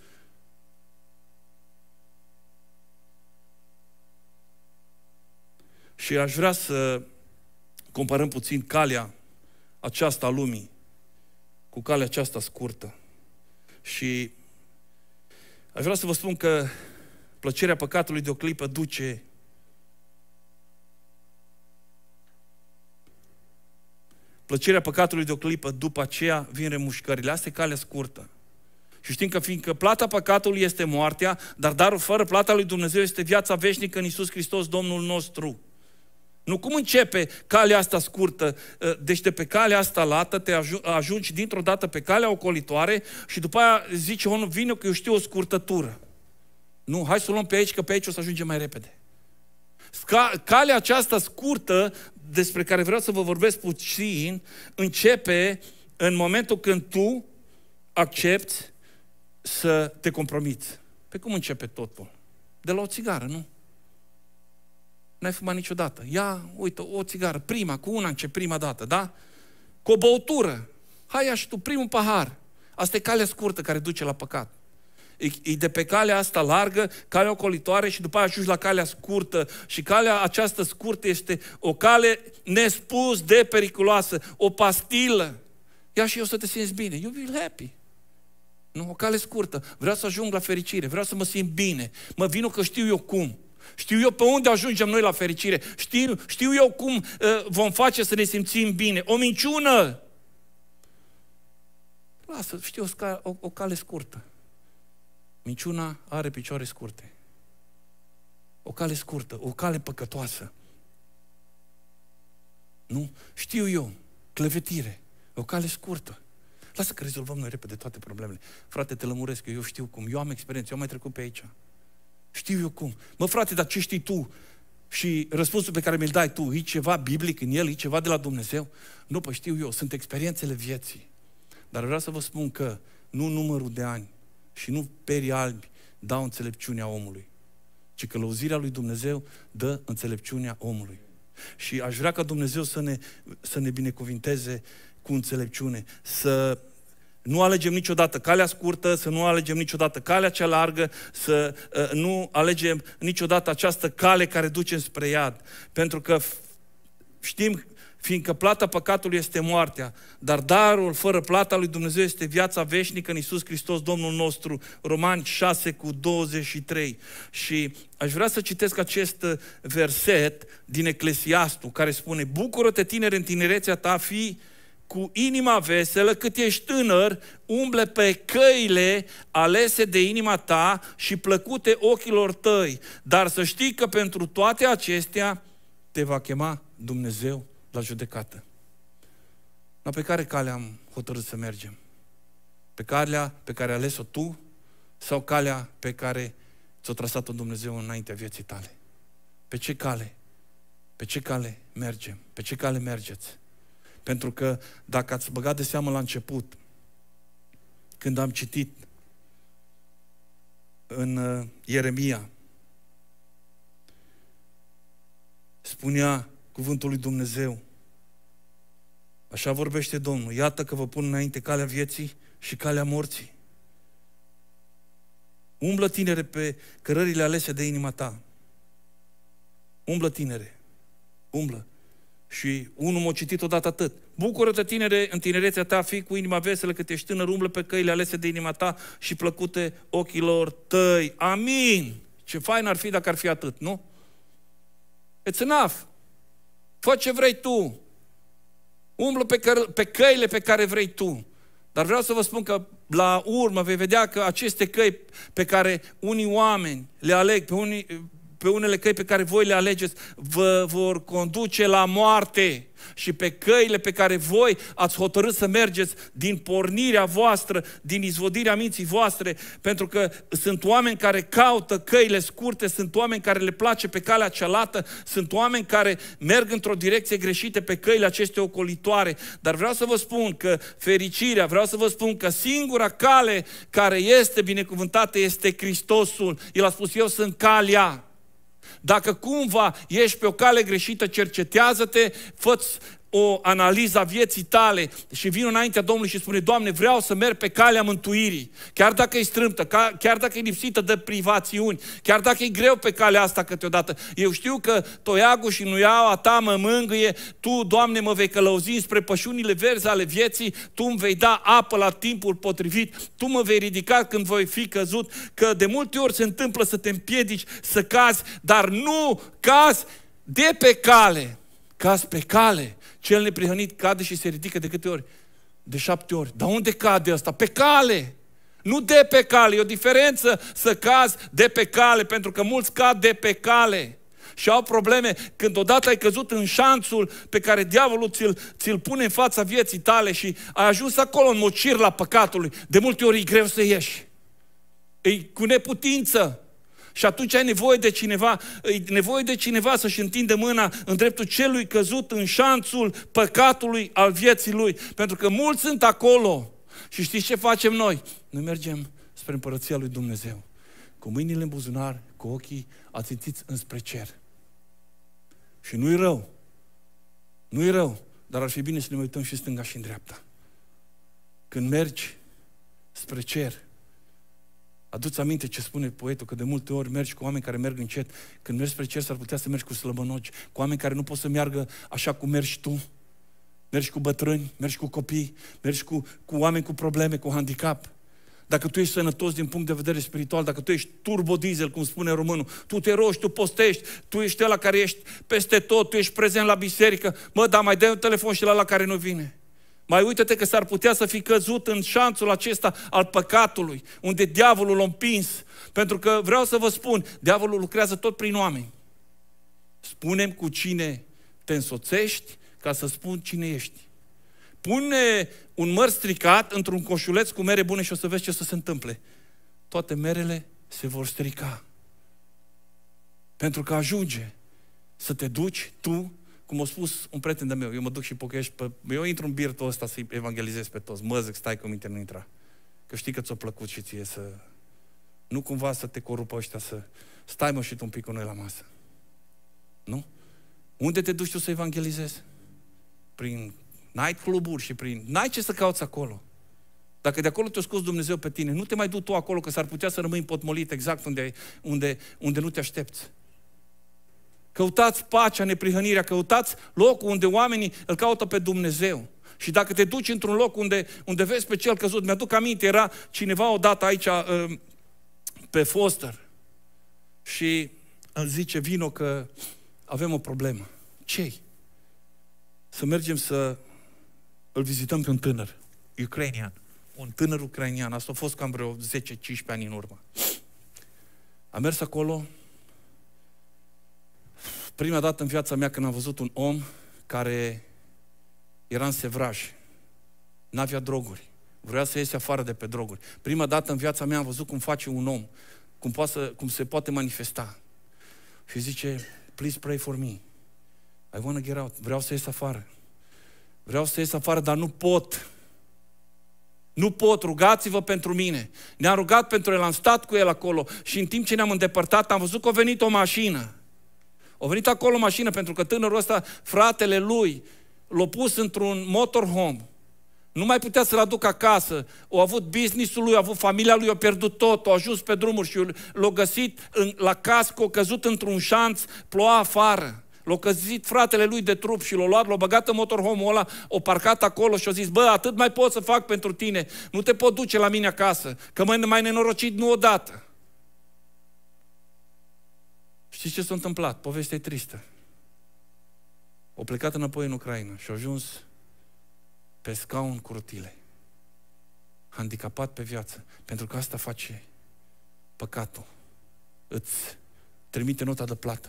Și aș vrea să comparăm puțin calea aceasta a lumii cu calea aceasta scurtă. Și aș vrea să vă spun că plăcerea păcatului de o clipă duce plăcerea păcatului de o clipă, după aceea vin remușcările. Asta e calea scurtă. Și știm că fiindcă plata păcatului este moartea, dar darul fără plata lui Dumnezeu este viața veșnică în Iisus Hristos, Domnul nostru. Nu cum începe calea asta scurtă, ă, deci de pe calea asta lată te ajungi dintr-o dată pe calea ocolitoare și după aia zice unul, vine că eu știu o scurtătură. Nu, hai să o luăm pe aici, că pe aici o să ajungem mai repede. Calea aceasta scurtă, despre care vreau să vă vorbesc puțin, începe în momentul când tu accepti să te compromiți. Pe cum începe totul? De la o țigară, nu? n-ai fumat niciodată. Ia, uite, o țigară, prima, cu una ce prima dată, da? Cu o băutură. Hai, ia și tu, primul pahar. Asta e calea scurtă care duce la păcat. E, de pe calea asta largă, calea ocolitoare și după aia ajungi la calea scurtă. Și calea aceasta scurtă este o cale nespus de periculoasă, o pastilă. Ia și eu să te simți bine. You will happy. Nu, o cale scurtă. Vreau să ajung la fericire, vreau să mă simt bine. Mă vinu că știu eu cum. Știu eu pe unde ajungem noi la fericire. Știu, știu eu cum uh, vom face să ne simțim bine. O minciună! Lasă, știu, o, o, o cale scurtă. Minciuna are picioare scurte. O cale scurtă, o cale păcătoasă. Nu? Știu eu, clevetire, o cale scurtă. Lasă că rezolvăm noi repede toate problemele. Frate, te lămuresc, eu, eu știu cum, eu am experiență, eu am mai trecut pe aici. Știu eu cum. Mă, frate, dar ce știi tu? Și răspunsul pe care mi-l dai tu, e ceva biblic în el, e ceva de la Dumnezeu? Nu, păi știu eu, sunt experiențele vieții. Dar vreau să vă spun că nu numărul de ani și nu perii albi dau înțelepciunea omului, ci călăuzirea lui Dumnezeu dă înțelepciunea omului. Și aș vrea ca Dumnezeu să ne, să ne binecuvinteze cu înțelepciune, să nu alegem niciodată calea scurtă, să nu alegem niciodată calea cea largă, să uh, nu alegem niciodată această cale care duce spre iad. Pentru că știm, fiindcă plata păcatului este moartea, dar darul fără plata lui Dumnezeu este viața veșnică în Isus Hristos, Domnul nostru, Romani 6 cu 23. Și aș vrea să citesc acest uh, verset din Eclesiastul, care spune, Bucură-te tinere în tinerețea ta, fii cu inima veselă, cât ești tânăr, umble pe căile alese de inima ta și plăcute ochilor tăi. Dar să știi că pentru toate acestea te va chema Dumnezeu la judecată. La pe care cale am hotărât să mergem? Pe calea pe care ai ales-o tu sau calea pe care ți-o trasat-o Dumnezeu înaintea vieții tale? Pe ce cale? Pe ce cale mergem? Pe ce cale mergeți? Pentru că dacă ați băgat de seamă la început, când am citit în uh, Ieremia, spunea cuvântul lui Dumnezeu, așa vorbește Domnul, iată că vă pun înainte calea vieții și calea morții. Umblă tinere pe cărările alese de inima ta. Umblă tinere. Umblă. Și unul m-a citit odată atât. Bucură-te, tinere, în tinerețea ta, fii cu inima veselă, că ești tânăr, umblă pe căile alese de inima ta și plăcute ochilor tăi. Amin! Ce fain ar fi dacă ar fi atât, nu? It's enough! Fă ce vrei tu! Umblă pe, căr- pe căile pe care vrei tu. Dar vreau să vă spun că la urmă vei vedea că aceste căi pe care unii oameni le aleg, pe unii, pe unele căi pe care voi le alegeți, vă vor conduce la moarte. Și pe căile pe care voi ați hotărât să mergeți din pornirea voastră, din izvodirea minții voastre, pentru că sunt oameni care caută căile scurte, sunt oameni care le place pe calea cealaltă, sunt oameni care merg într-o direcție greșită pe căile aceste ocolitoare. Dar vreau să vă spun că fericirea, vreau să vă spun că singura cale care este binecuvântată este Hristosul. El a spus, eu sunt calea. Dacă cumva ești pe o cale greșită, cercetează-te, fă o analiză a vieții tale și vin înaintea Domnului și spune, Doamne, vreau să merg pe calea mântuirii, chiar dacă e strâmtă, chiar dacă e lipsită de privațiuni, chiar dacă e greu pe calea asta câteodată. Eu știu că toiagul și nuiaua ta mă mângâie, Tu, Doamne, mă vei călăuzi spre pășunile verzi ale vieții, Tu îmi vei da apă la timpul potrivit, Tu mă vei ridica când voi fi căzut, că de multe ori se întâmplă să te împiedici să cazi, dar nu cazi de pe cale, cazi pe cale cel neprihănit cade și se ridică de câte ori? De șapte ori. Dar unde cade asta? Pe cale! Nu de pe cale, e o diferență să cazi de pe cale, pentru că mulți cad de pe cale și au probleme când odată ai căzut în șanțul pe care diavolul ți-l, ți pune în fața vieții tale și ai ajuns acolo în mocir la păcatului. De multe ori e greu să ieși. E cu neputință. Și atunci ai nevoie de cineva, nevoie de cineva să-și întindă mâna în dreptul celui căzut în șanțul păcatului al vieții lui. Pentru că mulți sunt acolo. Și știți ce facem noi? Noi mergem spre împărăția lui Dumnezeu. Cu mâinile în buzunar, cu ochii ațintiți înspre cer. Și nu-i rău. Nu-i rău. Dar ar fi bine să ne uităm și stânga și în dreapta. Când mergi spre cer, Aduți aminte ce spune poetul, că de multe ori mergi cu oameni care merg încet. Când mergi spre cer, s-ar putea să mergi cu slăbănoci, cu oameni care nu pot să meargă așa cum mergi tu. Mergi cu bătrâni, mergi cu copii, mergi cu, cu oameni cu probleme, cu handicap. Dacă tu ești sănătos din punct de vedere spiritual, dacă tu ești diesel, cum spune românul, tu te rogi, tu postești, tu ești la care ești peste tot, tu ești prezent la biserică, mă, dar mai dai un telefon și la la care nu vine. Mai uită-te că s-ar putea să fi căzut în șanțul acesta al păcatului, unde diavolul l-a împins. Pentru că vreau să vă spun, diavolul lucrează tot prin oameni. Spunem cu cine te însoțești ca să spun cine ești. Pune un măr stricat într-un coșuleț cu mere bune și o să vezi ce o să se întâmple. Toate merele se vor strica. Pentru că ajunge să te duci tu cum a spus un prieten de meu, eu mă duc și pocăiești pe... Eu intru în birtul ăsta să-i evangelizez pe toți. Mă zic, stai cu minte, nu intra. Că știi că ți-a plăcut și ție să... Nu cumva să te corupă ăștia să... Stai mă și tu un pic cu noi la masă. Nu? Unde te duci tu să evangelizezi? Prin night cluburi și prin... N-ai ce să cauți acolo. Dacă de acolo te-a scos Dumnezeu pe tine, nu te mai du tu acolo, că s-ar putea să rămâi potmolit exact unde, unde, unde nu te aștepți. Căutați pacea, neprihănirea, căutați locul unde oamenii îl caută pe Dumnezeu. Și dacă te duci într-un loc unde, unde vezi pe cel căzut, mi-aduc aminte, era cineva odată aici uh, pe Foster și îmi zice, vino că avem o problemă. Cei? Să mergem să îl vizităm pe un tânăr, ucrainian. Un tânăr ucrainian, asta a fost cam vreo 10-15 ani în urmă. A mers acolo, Prima dată în viața mea când am văzut un om care era în sevraj, n-avea droguri, vrea să iese afară de pe droguri. Prima dată în viața mea am văzut cum face un om, cum, poate să, cum se poate manifesta. Și zice, please pray for me. I want to get out. Vreau să ies afară. Vreau să ies afară, dar nu pot. Nu pot, rugați-vă pentru mine. Ne-am rugat pentru el, am stat cu el acolo și în timp ce ne-am îndepărtat, am văzut că a venit o mașină. O venit acolo în mașină pentru că tânărul ăsta, fratele lui, l-a pus într-un motorhome. Nu mai putea să-l aducă acasă. O avut business-ul lui, a avut familia lui, a pierdut tot, a ajuns pe drumuri și l-a găsit în, la cască, a căzut într-un șanț, ploa afară. L-a căzit fratele lui de trup și l-a luat, l-a băgat în motorhome-ul ăla, o parcat acolo și a zis, bă, atât mai pot să fac pentru tine, nu te pot duce la mine acasă, că mai nenorocit nu odată. Știți ce s-a întâmplat? Povestea e tristă. O plecat înapoi în Ucraina și a ajuns pe scaun cu rotile. Handicapat pe viață. Pentru că asta face păcatul. Îți trimite nota de plată.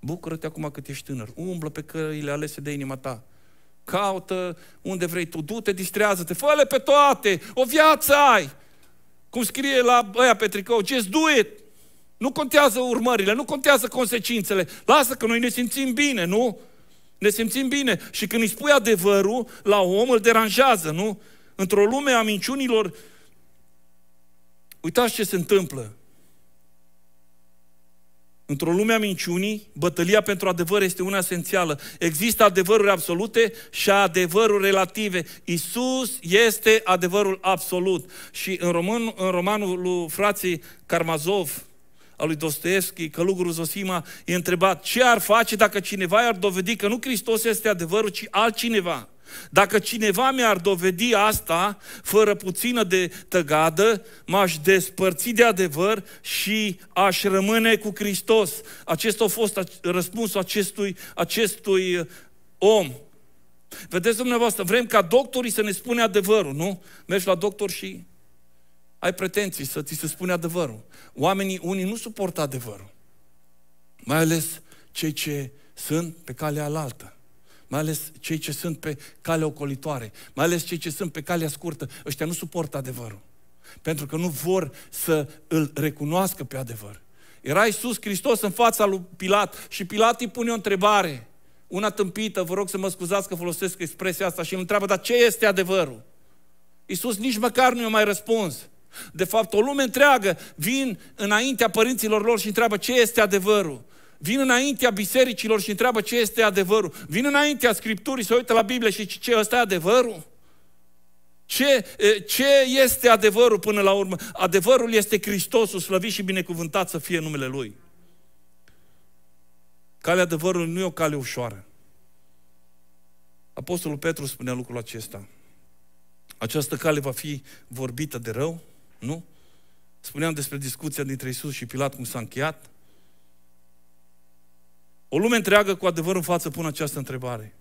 Bucură-te acum cât ești tânăr. Umblă pe căile alese de inima ta. Caută unde vrei tu. Du-te, distrează-te. fă pe toate. O viață ai. Cum scrie la aia pe tricou. Just do it. Nu contează urmările, nu contează consecințele. Lasă că noi ne simțim bine, nu? Ne simțim bine. Și când îi spui adevărul, la om îl deranjează, nu? Într-o lume a minciunilor, uitați ce se întâmplă. Într-o lume a minciunii, bătălia pentru adevăr este una esențială. Există adevăruri absolute și adevăruri relative. Isus este adevărul absolut. Și în, român, în romanul lui frații Karmazov, a lui Dostoevski, călugurul Zosima, e întrebat ce ar face dacă cineva i-ar dovedi că nu Hristos este adevărul, ci altcineva. Dacă cineva mi-ar dovedi asta, fără puțină de tăgadă, m-aș despărți de adevăr și aș rămâne cu Hristos. Acesta a fost răspunsul acestui, acestui uh, om. Vedeți dumneavoastră, vrem ca doctorii să ne spune adevărul, nu? Mergi la doctor și ai pretenții să ți se spune adevărul. Oamenii, unii nu suportă adevărul. Mai ales cei ce sunt pe calea alaltă. Mai ales cei ce sunt pe calea ocolitoare. Mai ales cei ce sunt pe calea scurtă. Ăștia nu suportă adevărul. Pentru că nu vor să îl recunoască pe adevăr. Era Iisus Hristos în fața lui Pilat și Pilat îi pune o întrebare. Una tâmpită, vă rog să mă scuzați că folosesc expresia asta și îl întreabă, dar ce este adevărul? Iisus nici măcar nu i-a mai răspuns. De fapt, o lume întreagă vin înaintea părinților lor și întreabă ce este adevărul. Vin înaintea bisericilor și întreabă ce este adevărul. Vin înaintea Scripturii, se uită la Biblie și ce, ăsta e adevărul? Ce, ce este adevărul până la urmă? Adevărul este Hristosul, slăvit și binecuvântat să fie numele Lui. Calea adevărului nu e o cale ușoară. Apostolul Petru spunea lucrul acesta. Această cale va fi vorbită de rău, nu? Spuneam despre discuția dintre Isus și Pilat, cum s-a încheiat. O lume întreagă cu adevăr în față pun această întrebare.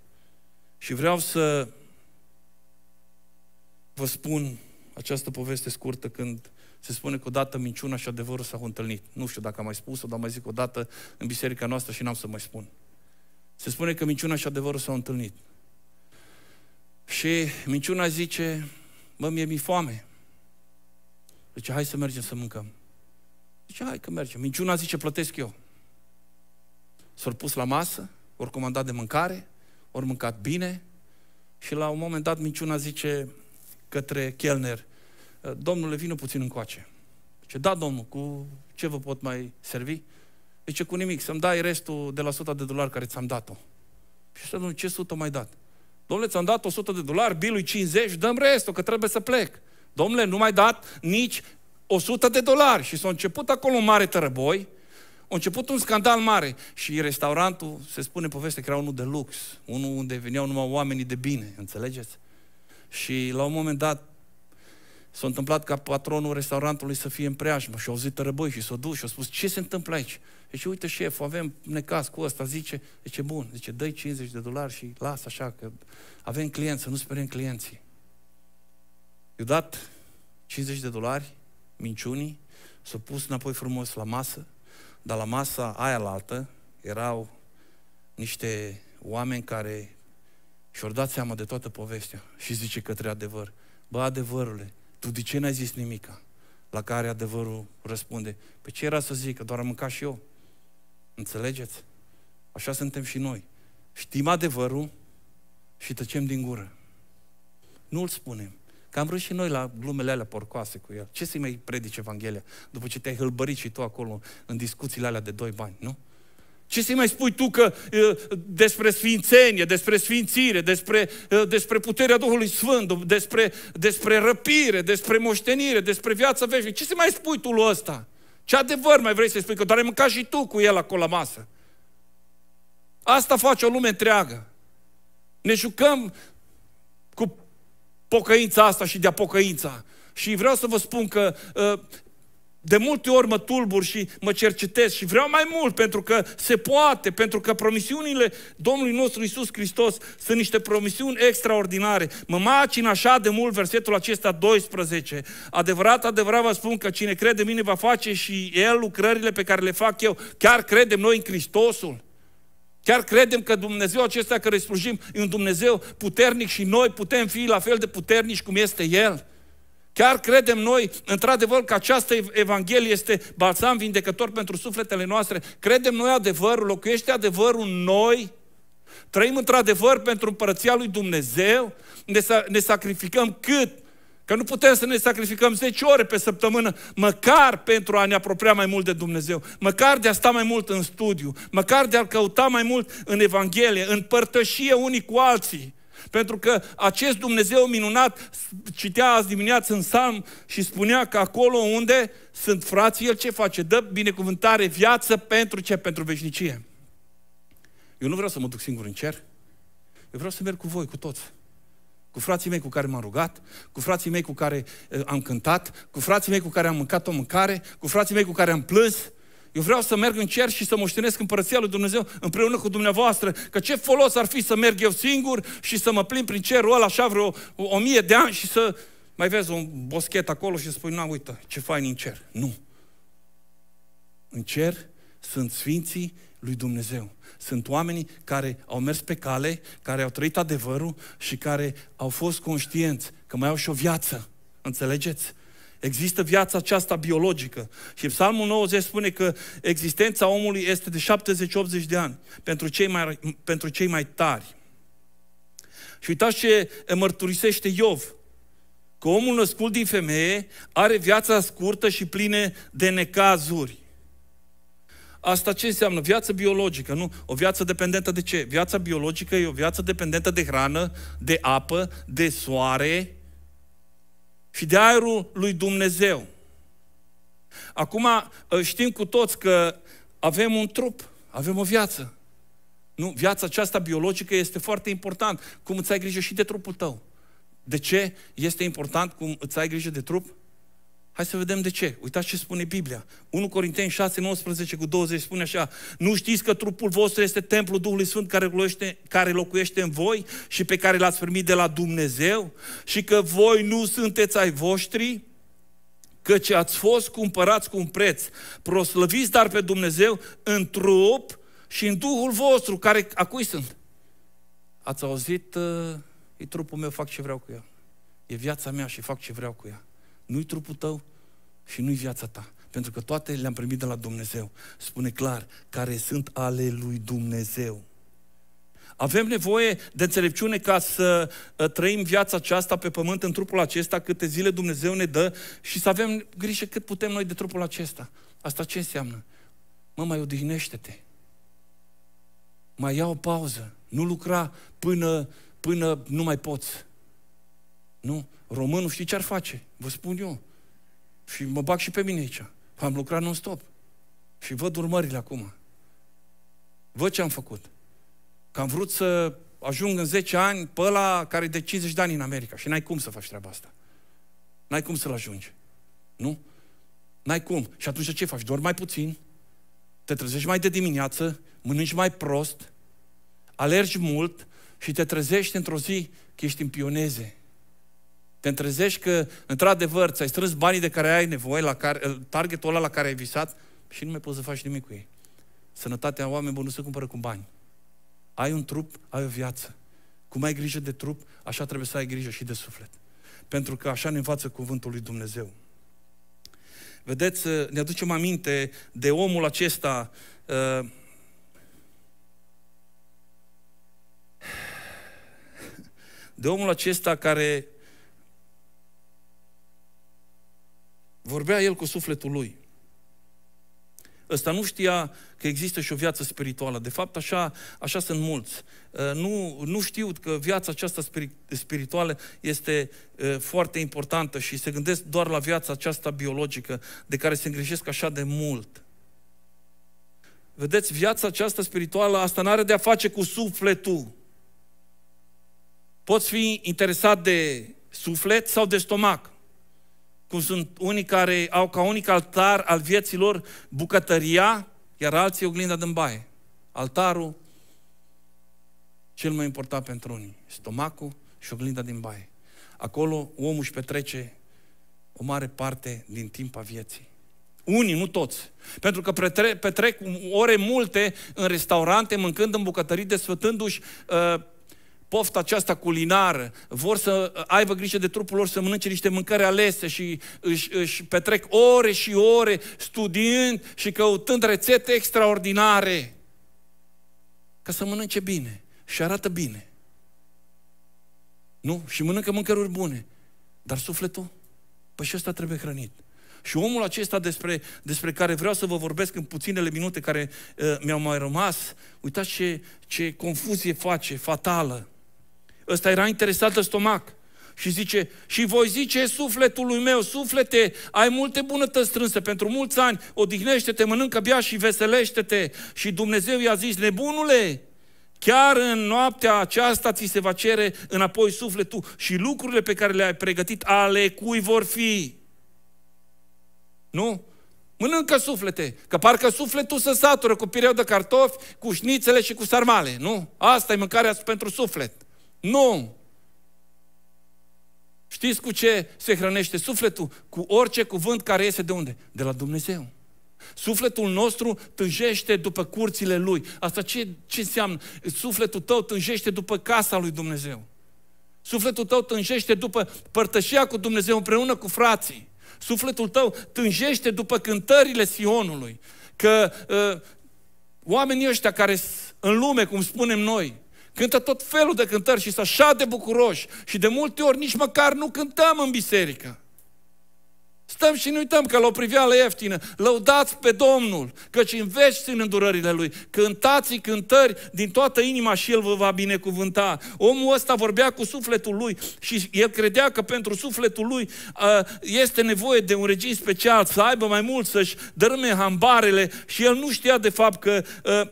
Și vreau să vă spun această poveste scurtă când se spune că odată minciuna și adevărul s-au întâlnit. Nu știu dacă am mai spus-o, dar mai zic odată în biserica noastră și n-am să mai spun. Se spune că minciuna și adevărul s-au întâlnit. Și minciuna zice, mă, mie mi foame. Zice, hai să mergem să mâncăm. Zice, hai că mergem. Minciuna zice, plătesc eu. S-au pus la masă, ori comandat de mâncare, ori mâncat bine și la un moment dat minciuna zice către chelner, domnule, vină puțin încoace. Zice, da, domnul, cu ce vă pot mai servi? Zice, cu nimic, să-mi dai restul de la 100 de dolari care ți-am dat-o. Și să nu ce 100 mai dat? Domnule, ți-am dat 100 de dolari, bilul 50, dăm restul, că trebuie să plec. Domnule, nu mai dat nici 100 de dolari. Și s-a început acolo un mare tărăboi, a început un scandal mare și restaurantul, se spune poveste că era unul de lux, unul unde veneau numai oamenii de bine, înțelegeți? Și la un moment dat s-a întâmplat ca patronul restaurantului să fie în preajmă și au zis tărăboi și s-a dus și a spus, ce se întâmplă aici? Deci, uite șef, avem necas cu ăsta, zice, zice, bun, zice, dă 50 de dolari și lasă așa, că avem clienți, să nu sperăm clienții. I-a dat 50 de dolari minciunii, s-a pus înapoi frumos la masă, dar la masa aia la altă erau niște oameni care și-au dat seama de toată povestea și zice către adevăr, bă, adevărule, tu de ce n-ai zis nimica? La care adevărul răspunde, pe păi ce era să zic, că doar am mâncat și eu. Înțelegeți? Așa suntem și noi. Știm adevărul și tăcem din gură. Nu-l spunem. Că am vrut și noi la glumele alea porcoase cu el. Ce să-i mai predici Evanghelia după ce te-ai hâlbărit și tu acolo în discuțiile alea de doi bani, nu? Ce să-i mai spui tu că despre sfințenie, despre sfințire, despre, despre puterea Duhului Sfânt, despre, despre răpire, despre moștenire, despre viața veșnică? Ce să mai spui tu lui ăsta? Ce adevăr mai vrei să spui? Că doar ai mâncat și tu cu el acolo la masă. Asta face o lume întreagă. Ne jucăm pocăința asta și de apocăința. Și vreau să vă spun că uh, de multe ori mă tulbur și mă cercetez și vreau mai mult pentru că se poate, pentru că promisiunile Domnului nostru Isus Hristos sunt niște promisiuni extraordinare. Mă macin așa de mult versetul acesta 12. Adevărat, adevărat vă spun că cine crede în mine va face și el lucrările pe care le fac eu. Chiar credem noi în Hristosul. Chiar credem că Dumnezeu acesta care îi slujim e un Dumnezeu puternic și noi putem fi la fel de puternici cum este El? Chiar credem noi, într-adevăr, că această Evanghelie este balsam vindecător pentru sufletele noastre? Credem noi adevărul? Locuiește adevărul în noi? Trăim într-adevăr pentru împărăția lui Dumnezeu? Ne, ne sacrificăm cât? Că nu putem să ne sacrificăm 10 ore pe săptămână, măcar pentru a ne apropia mai mult de Dumnezeu, măcar de a sta mai mult în studiu, măcar de a căuta mai mult în Evanghelie, în părtășie unii cu alții. Pentru că acest Dumnezeu minunat citea azi dimineață în Salm și spunea că acolo unde sunt frații, El ce face? Dă binecuvântare, viață pentru ce? Pentru veșnicie. Eu nu vreau să mă duc singur în cer. Eu vreau să merg cu voi, cu toți cu frații mei cu care m-am rugat, cu frații mei cu care uh, am cântat, cu frații mei cu care am mâncat o mâncare, cu frații mei cu care am plâns. Eu vreau să merg în cer și să moștenesc împărăția lui Dumnezeu împreună cu dumneavoastră. Că ce folos ar fi să merg eu singur și să mă plim prin cerul ăla așa vreo o, o mie de ani și să mai vezi un boschet acolo și spui, nu uite, ce fain în cer. Nu. În cer sunt sfinții lui Dumnezeu. Sunt oamenii care au mers pe cale, care au trăit adevărul și care au fost conștienți că mai au și o viață. Înțelegeți? Există viața aceasta biologică. Și Psalmul 90 spune că existența omului este de 70-80 de ani pentru cei mai, pentru cei mai tari. Și uitați ce mărturisește Iov. Că omul născut din femeie are viața scurtă și plină de necazuri. Asta ce înseamnă? Viață biologică, nu? O viață dependentă de ce? Viața biologică e o viață dependentă de hrană, de apă, de soare și de aerul lui Dumnezeu. Acum ă, știm cu toți că avem un trup, avem o viață. Nu? Viața aceasta biologică este foarte important. Cum îți ai grijă și de trupul tău. De ce este important cum îți ai grijă de trup? Hai să vedem de ce. Uitați ce spune Biblia. 1 Corinteni 6, 19 cu 20 spune așa. Nu știți că trupul vostru este templul Duhului Sfânt care locuiește, care locuiește în voi și pe care l-ați primit de la Dumnezeu și că voi nu sunteți ai voștri, căci ați fost cumpărați cu un preț. Proslăviți dar pe Dumnezeu în trup și în Duhul vostru, care a cui sunt? Ați auzit, uh, e trupul meu, fac ce vreau cu el. E viața mea și fac ce vreau cu ea nu-i trupul tău și nu-i viața ta. Pentru că toate le-am primit de la Dumnezeu. Spune clar, care sunt ale lui Dumnezeu. Avem nevoie de înțelepciune ca să ă, trăim viața aceasta pe pământ în trupul acesta, câte zile Dumnezeu ne dă și să avem grijă cât putem noi de trupul acesta. Asta ce înseamnă? Mă, mai odihnește-te. Mai ia o pauză. Nu lucra până, până nu mai poți. Nu. Românul știe ce ar face? Vă spun eu. Și mă bag și pe mine aici. Am lucrat non-stop. Și văd urmările acum. Văd ce am făcut. Că am vrut să ajung în 10 ani pe ăla care de 50 de ani în America. Și n-ai cum să faci treaba asta. N-ai cum să-l ajungi. Nu? N-ai cum. Și atunci ce faci? Dormi mai puțin, te trezești mai de dimineață, mănânci mai prost, alergi mult și te trezești într-o zi că ești în pioneze te întrezești că, într-adevăr, ți-ai strâns banii de care ai nevoie, la care, targetul ăla la care ai visat și nu mai poți să faci nimic cu ei. Sănătatea oameni buni nu se cumpără cu bani. Ai un trup, ai o viață. Cum ai grijă de trup, așa trebuie să ai grijă și de suflet. Pentru că așa ne învață cuvântul lui Dumnezeu. Vedeți, uh, ne aducem aminte de omul acesta uh, de omul acesta care Vorbea el cu sufletul lui. Ăsta nu știa că există și o viață spirituală. De fapt, așa, așa sunt mulți. Uh, nu, nu știu că viața aceasta spirituală este uh, foarte importantă și se gândesc doar la viața aceasta biologică, de care se îngrijesc așa de mult. Vedeți, viața aceasta spirituală, asta nu are de-a face cu sufletul. Poți fi interesat de suflet sau de stomac cum sunt unii care au ca unic altar al vieții lor bucătăria, iar alții oglinda din baie. Altarul cel mai important pentru unii, stomacul și oglinda din baie. Acolo omul își petrece o mare parte din timp a vieții. Unii, nu toți. Pentru că petrec ore multe în restaurante, mâncând în bucătării, desfătându-și uh, pofta aceasta culinară, vor să aibă grijă de trupul lor, să mănânce niște mâncări alese și își, își petrec ore și ore studiind și căutând rețete extraordinare ca să mănânce bine și arată bine. Nu? Și mănâncă mâncăruri bune. Dar sufletul? Păi și ăsta trebuie hrănit. Și omul acesta despre, despre care vreau să vă vorbesc în puținele minute care uh, mi-au mai rămas, uitați ce, ce confuzie face, fatală. Ăsta era interesat de stomac. Și zice, și voi zice sufletului meu, suflete, ai multe bunătăți strânse pentru mulți ani, odihnește-te, mănâncă bia și veselește-te. Și Dumnezeu i-a zis, nebunule, chiar în noaptea aceasta ți se va cere înapoi sufletul și lucrurile pe care le-ai pregătit, ale cui vor fi? Nu? Mănâncă suflete, că parcă sufletul se satură cu pireu de cartofi, cu șnițele și cu sarmale, nu? Asta e mâncarea pentru suflet. Nu! Știți cu ce se hrănește sufletul? Cu orice cuvânt care iese de unde? De la Dumnezeu. Sufletul nostru tânjește după curțile lui. Asta ce, ce înseamnă? Sufletul tău tânjește după casa lui Dumnezeu. Sufletul tău tânjește după părtășia cu Dumnezeu împreună cu frații. Sufletul tău tânjește după cântările Sionului. Că uh, oamenii ăștia care în lume, cum spunem noi, cântă tot felul de cântări și să așa de bucuroși și de multe ori nici măcar nu cântăm în biserică. Stăm și nu uităm că la o priveală ieftină, lăudați pe Domnul, căci în veci țin îndurările Lui. Cântați cântări din toată inima și El vă va binecuvânta. Omul ăsta vorbea cu sufletul lui și el credea că pentru sufletul lui este nevoie de un regim special, să aibă mai mult, să-și dărâme hambarele și el nu știa de fapt că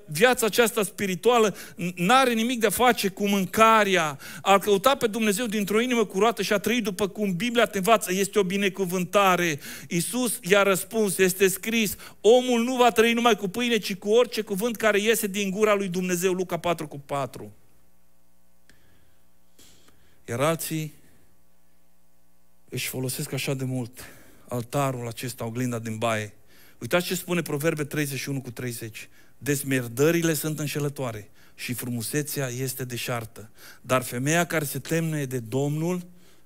viața aceasta spirituală n-are nimic de a face cu mâncarea. A căuta pe Dumnezeu dintr-o inimă curată și a trăit după cum Biblia te învață este o binecuvântare mâncare. Iisus i-a răspuns, este scris, omul nu va trăi numai cu pâine, ci cu orice cuvânt care iese din gura lui Dumnezeu, Luca 4 cu 4. Iar alții își folosesc așa de mult altarul acesta, oglinda din baie. Uitați ce spune Proverbe 31 cu 30. Desmerdările sunt înșelătoare și frumusețea este deșartă. Dar femeia care se temne de Domnul,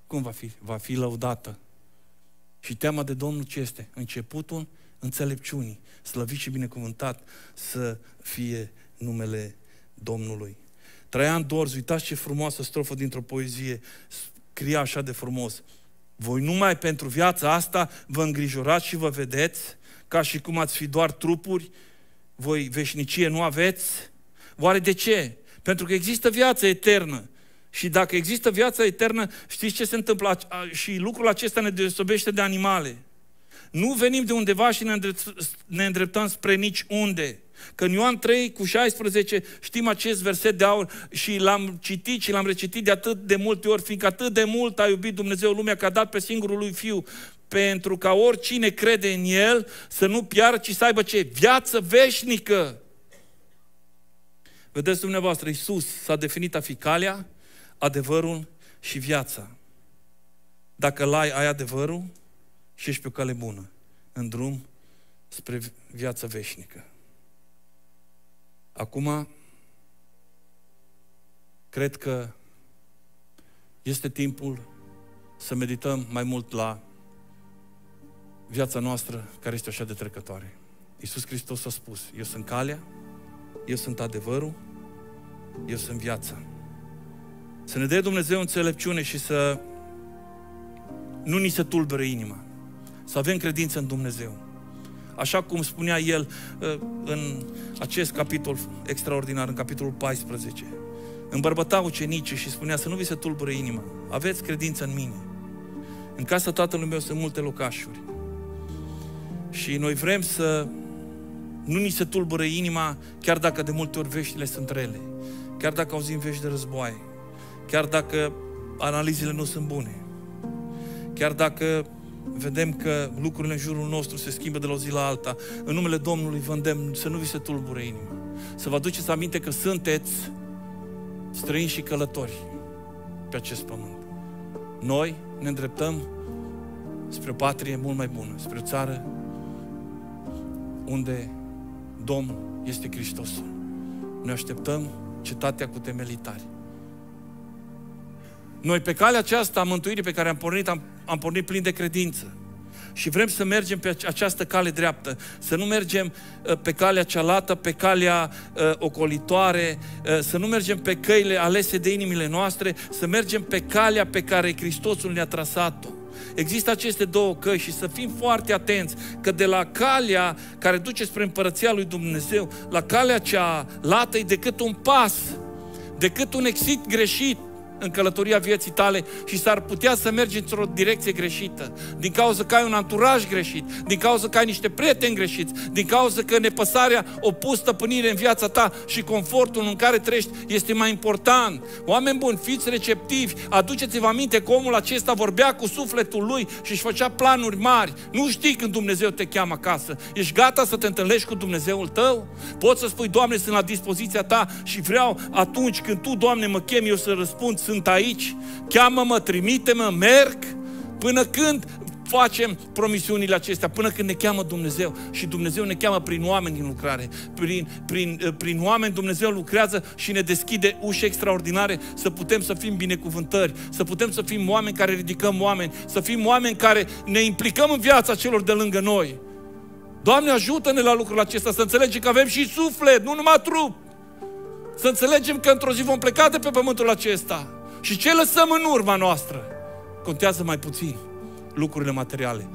cum va fi? Va fi lăudată. Și teama de Domnul ce este? Începutul înțelepciunii. Slăvit și binecuvântat să fie numele Domnului. Traian Dorz, uitați ce frumoasă strofă dintr-o poezie, scria așa de frumos. Voi numai pentru viața asta vă îngrijorați și vă vedeți, ca și cum ați fi doar trupuri, voi veșnicie nu aveți? Oare de ce? Pentru că există viață eternă și dacă există viața eternă, știți ce se întâmplă? Și lucrul acesta ne desobește de animale. Nu venim de undeva și ne îndreptăm spre nici unde. Că în Ioan 3 cu 16 știm acest verset de aur și l-am citit și l-am recitit de atât de multe ori, fiindcă atât de mult a iubit Dumnezeu lumea că a dat pe singurul lui Fiu pentru ca oricine crede în El să nu piară, ci să aibă ce? Viață veșnică! Vedeți dumneavoastră, Iisus s-a definit a fi calea, adevărul și viața. Dacă l-ai, ai adevărul și ești pe o cale bună, în drum spre viața veșnică. Acum, cred că este timpul să medităm mai mult la viața noastră care este așa de trecătoare. Iisus Hristos a spus, eu sunt calea, eu sunt adevărul, eu sunt viața. Să ne dea Dumnezeu înțelepciune și să nu ni se tulbere inima. Să avem credință în Dumnezeu. Așa cum spunea el uh, în acest capitol extraordinar, în capitolul 14. Îmbărbăta ucenicii și spunea să nu vi se tulbure inima. Aveți credință în mine. În casa tatălui meu sunt multe locașuri. Și noi vrem să nu ni se tulbure inima, chiar dacă de multe ori veștile sunt rele, chiar dacă auzim vești de războaie, Chiar dacă analizele nu sunt bune, chiar dacă vedem că lucrurile în jurul nostru se schimbă de la o zi la alta, în numele Domnului vă îndemn să nu vi se tulbure inima, să vă aduceți aminte că sunteți străini și călători pe acest pământ. Noi ne îndreptăm spre o patrie mult mai bună, spre o țară unde Domnul este Hristos. Ne așteptăm cetatea cu temelitari. Noi pe calea aceasta a mântuirii pe care am pornit, am, am pornit plin de credință. Și vrem să mergem pe această cale dreaptă, să nu mergem uh, pe calea cealaltă, pe calea uh, ocolitoare, uh, să nu mergem pe căile alese de inimile noastre, să mergem pe calea pe care Hristosul ne-a trasat-o. Există aceste două căi și să fim foarte atenți că de la calea care duce spre împărăția lui Dumnezeu, la calea cea lată e decât un pas, decât un exit greșit, în călătoria vieții tale și s-ar putea să mergi într-o direcție greșită, din cauza că ai un anturaj greșit, din cauza că ai niște prieteni greșiți, din cauza că nepăsarea o pus stăpânire în viața ta și confortul în care trăiești este mai important. Oameni buni, fiți receptivi, aduceți-vă aminte că omul acesta vorbea cu sufletul lui și își făcea planuri mari. Nu știi când Dumnezeu te cheamă acasă. Ești gata să te întâlnești cu Dumnezeul tău? Poți să spui, Doamne, sunt la dispoziția ta și vreau atunci când Tu, Doamne, mă chemi, eu să răspund sunt aici, cheamă-mă, trimite-mă, merg, până când facem promisiunile acestea, până când ne cheamă Dumnezeu. Și Dumnezeu ne cheamă prin oameni în lucrare. Prin, prin, eh, prin oameni Dumnezeu lucrează și ne deschide uși extraordinare să putem să fim binecuvântări, să putem să fim oameni care ridicăm oameni, să fim oameni care ne implicăm în viața celor de lângă noi. Doamne, ajută-ne la lucrul acesta, să înțelegem că avem și suflet, nu numai trup. Să înțelegem că într-o zi vom pleca de pe pământul acesta. Și ce lăsăm în urma noastră? Contează mai puțin lucrurile materiale.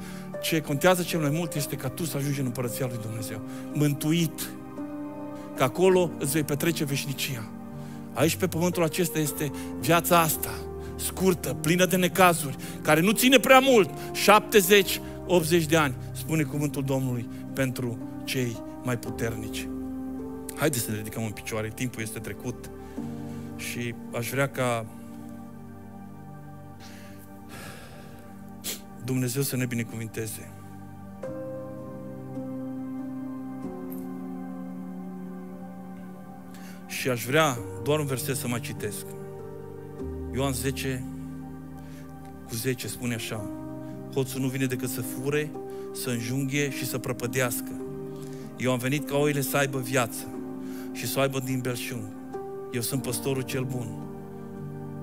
Ce contează cel mai mult este ca tu să ajungi în Împărăția Lui Dumnezeu. Mântuit. Că acolo îți vei petrece veșnicia. Aici pe pământul acesta este viața asta, scurtă, plină de necazuri, care nu ține prea mult, 70, 80 de ani, spune cuvântul Domnului pentru cei mai puternici. Haideți să ne ridicăm în picioare, timpul este trecut și aș vrea ca Dumnezeu să ne binecuvinteze. Și aș vrea doar un verset să mai citesc. Ioan 10 cu 10 spune așa. Hoțul nu vine decât să fure, să înjunghe și să prăpădească. Eu am venit ca oile să aibă viață și să o aibă din belșung. Eu sunt păstorul cel bun.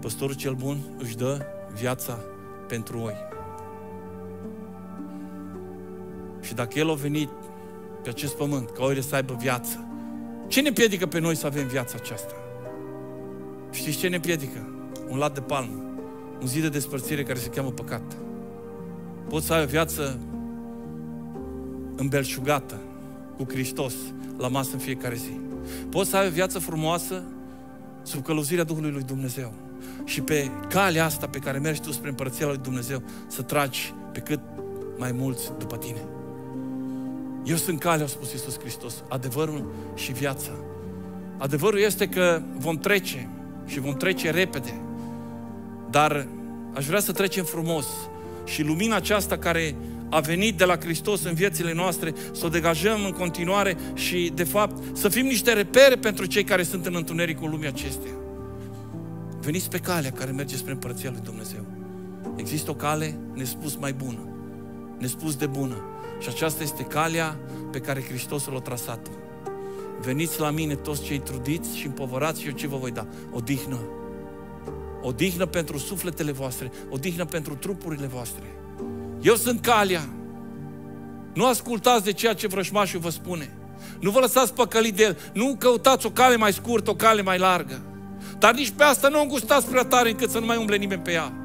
Păstorul cel bun își dă viața pentru oi. Și dacă El a venit pe acest pământ, ca oile să aibă viață, ce ne piedică pe noi să avem viața aceasta? Știți ce ne piedică? Un lat de palmă, un zid de despărțire care se cheamă păcat. Poți să ai o viață îmbelșugată cu Hristos la masă în fiecare zi. Poți să ai o viață frumoasă sub călăuzirea Duhului lui Dumnezeu și pe calea asta pe care mergi tu spre împărăția lui Dumnezeu să tragi pe cât mai mulți după tine. Eu sunt calea, a spus Iisus Hristos, adevărul și viața. Adevărul este că vom trece și vom trece repede, dar aș vrea să trecem frumos și lumina aceasta care a venit de la Hristos în viețile noastre, să o degajăm în continuare și, de fapt, să fim niște repere pentru cei care sunt în întunericul lumii acesteia. Veniți pe calea care merge spre Împărăția Lui Dumnezeu. Există o cale nespus mai bună, nespus de bună, și aceasta este calea pe care l o trasat. Veniți la mine toți cei trudiți și împovărați și eu ce vă voi da? Odihnă. Odihnă pentru sufletele voastre, odihnă pentru trupurile voastre. Eu sunt calea. Nu ascultați de ceea ce vrășmașul vă spune. Nu vă lăsați păcălit de el. Nu căutați o cale mai scurtă, o cale mai largă. Dar nici pe asta nu o îngustați prea tare încât să nu mai umble nimeni pe ea.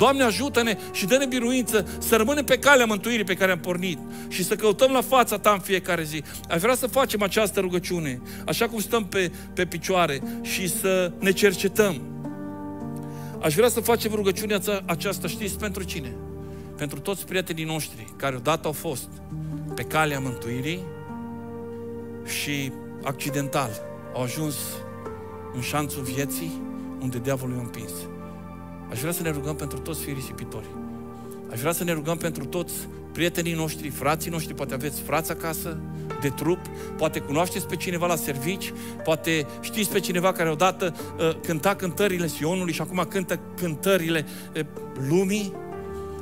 Doamne ajută-ne și dă-ne biruință să rămânem pe calea mântuirii pe care am pornit și să căutăm la fața ta în fiecare zi. Ai vrea să facem această rugăciune, așa cum stăm pe, pe picioare și să ne cercetăm. Aș vrea să facem rugăciunea aceasta, știți, pentru cine? Pentru toți prietenii noștri care odată au fost pe calea mântuirii și accidental au ajuns în șanțul vieții unde diavolul i-a împins. Aș vrea să ne rugăm pentru toți fii risipitori. Aș vrea să ne rugăm pentru toți prietenii noștri, frații noștri, poate aveți frați acasă, de trup, poate cunoașteți pe cineva la servici, poate știți pe cineva care odată uh, cânta cântările Sionului și acum cântă cântările uh, lumii,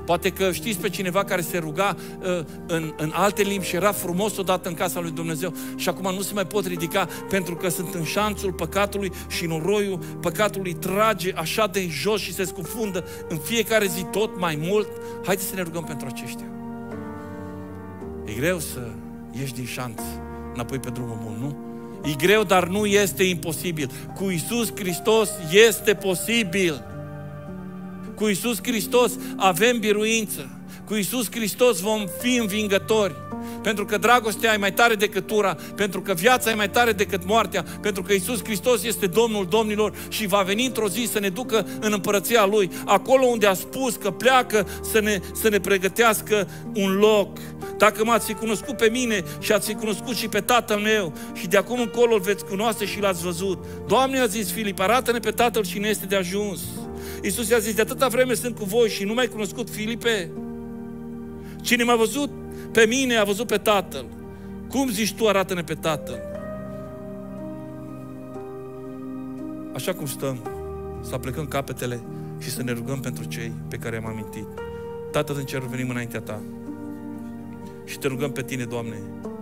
Poate că știți pe cineva care se ruga uh, în, în alte limbi și era frumos odată în casa lui Dumnezeu și acum nu se mai pot ridica pentru că sunt în șanțul păcatului și noroiul păcatului trage așa de jos și se scufundă în fiecare zi tot mai mult. Haideți să ne rugăm pentru aceștia. E greu să ieși din șanț înapoi pe drumul bun, nu? E greu, dar nu este imposibil. Cu Isus Hristos este posibil. Cu Isus Hristos avem biruință. Cu Isus Hristos vom fi învingători. Pentru că dragostea e mai tare decât ura, pentru că viața e mai tare decât moartea, pentru că Isus Hristos este Domnul Domnilor și va veni într-o zi să ne ducă în împărăția Lui, acolo unde a spus că pleacă să ne, să ne pregătească un loc. Dacă m-ați fi cunoscut pe mine și ați fi cunoscut și pe tatăl meu și de acum încolo îl veți cunoaște și l-ați văzut. Doamne, a zis Filip, arată-ne pe tatăl și ne este de ajuns. Iisus i-a zis, de atâta vreme sunt cu voi și nu mai cunoscut Filipe? Cine m-a văzut pe mine, a văzut pe Tatăl. Cum zici tu, arată-ne pe Tatăl? Așa cum stăm, să aplecăm capetele și să ne rugăm pentru cei pe care am amintit. Tată din cer, venim înaintea ta și te rugăm pe tine, Doamne,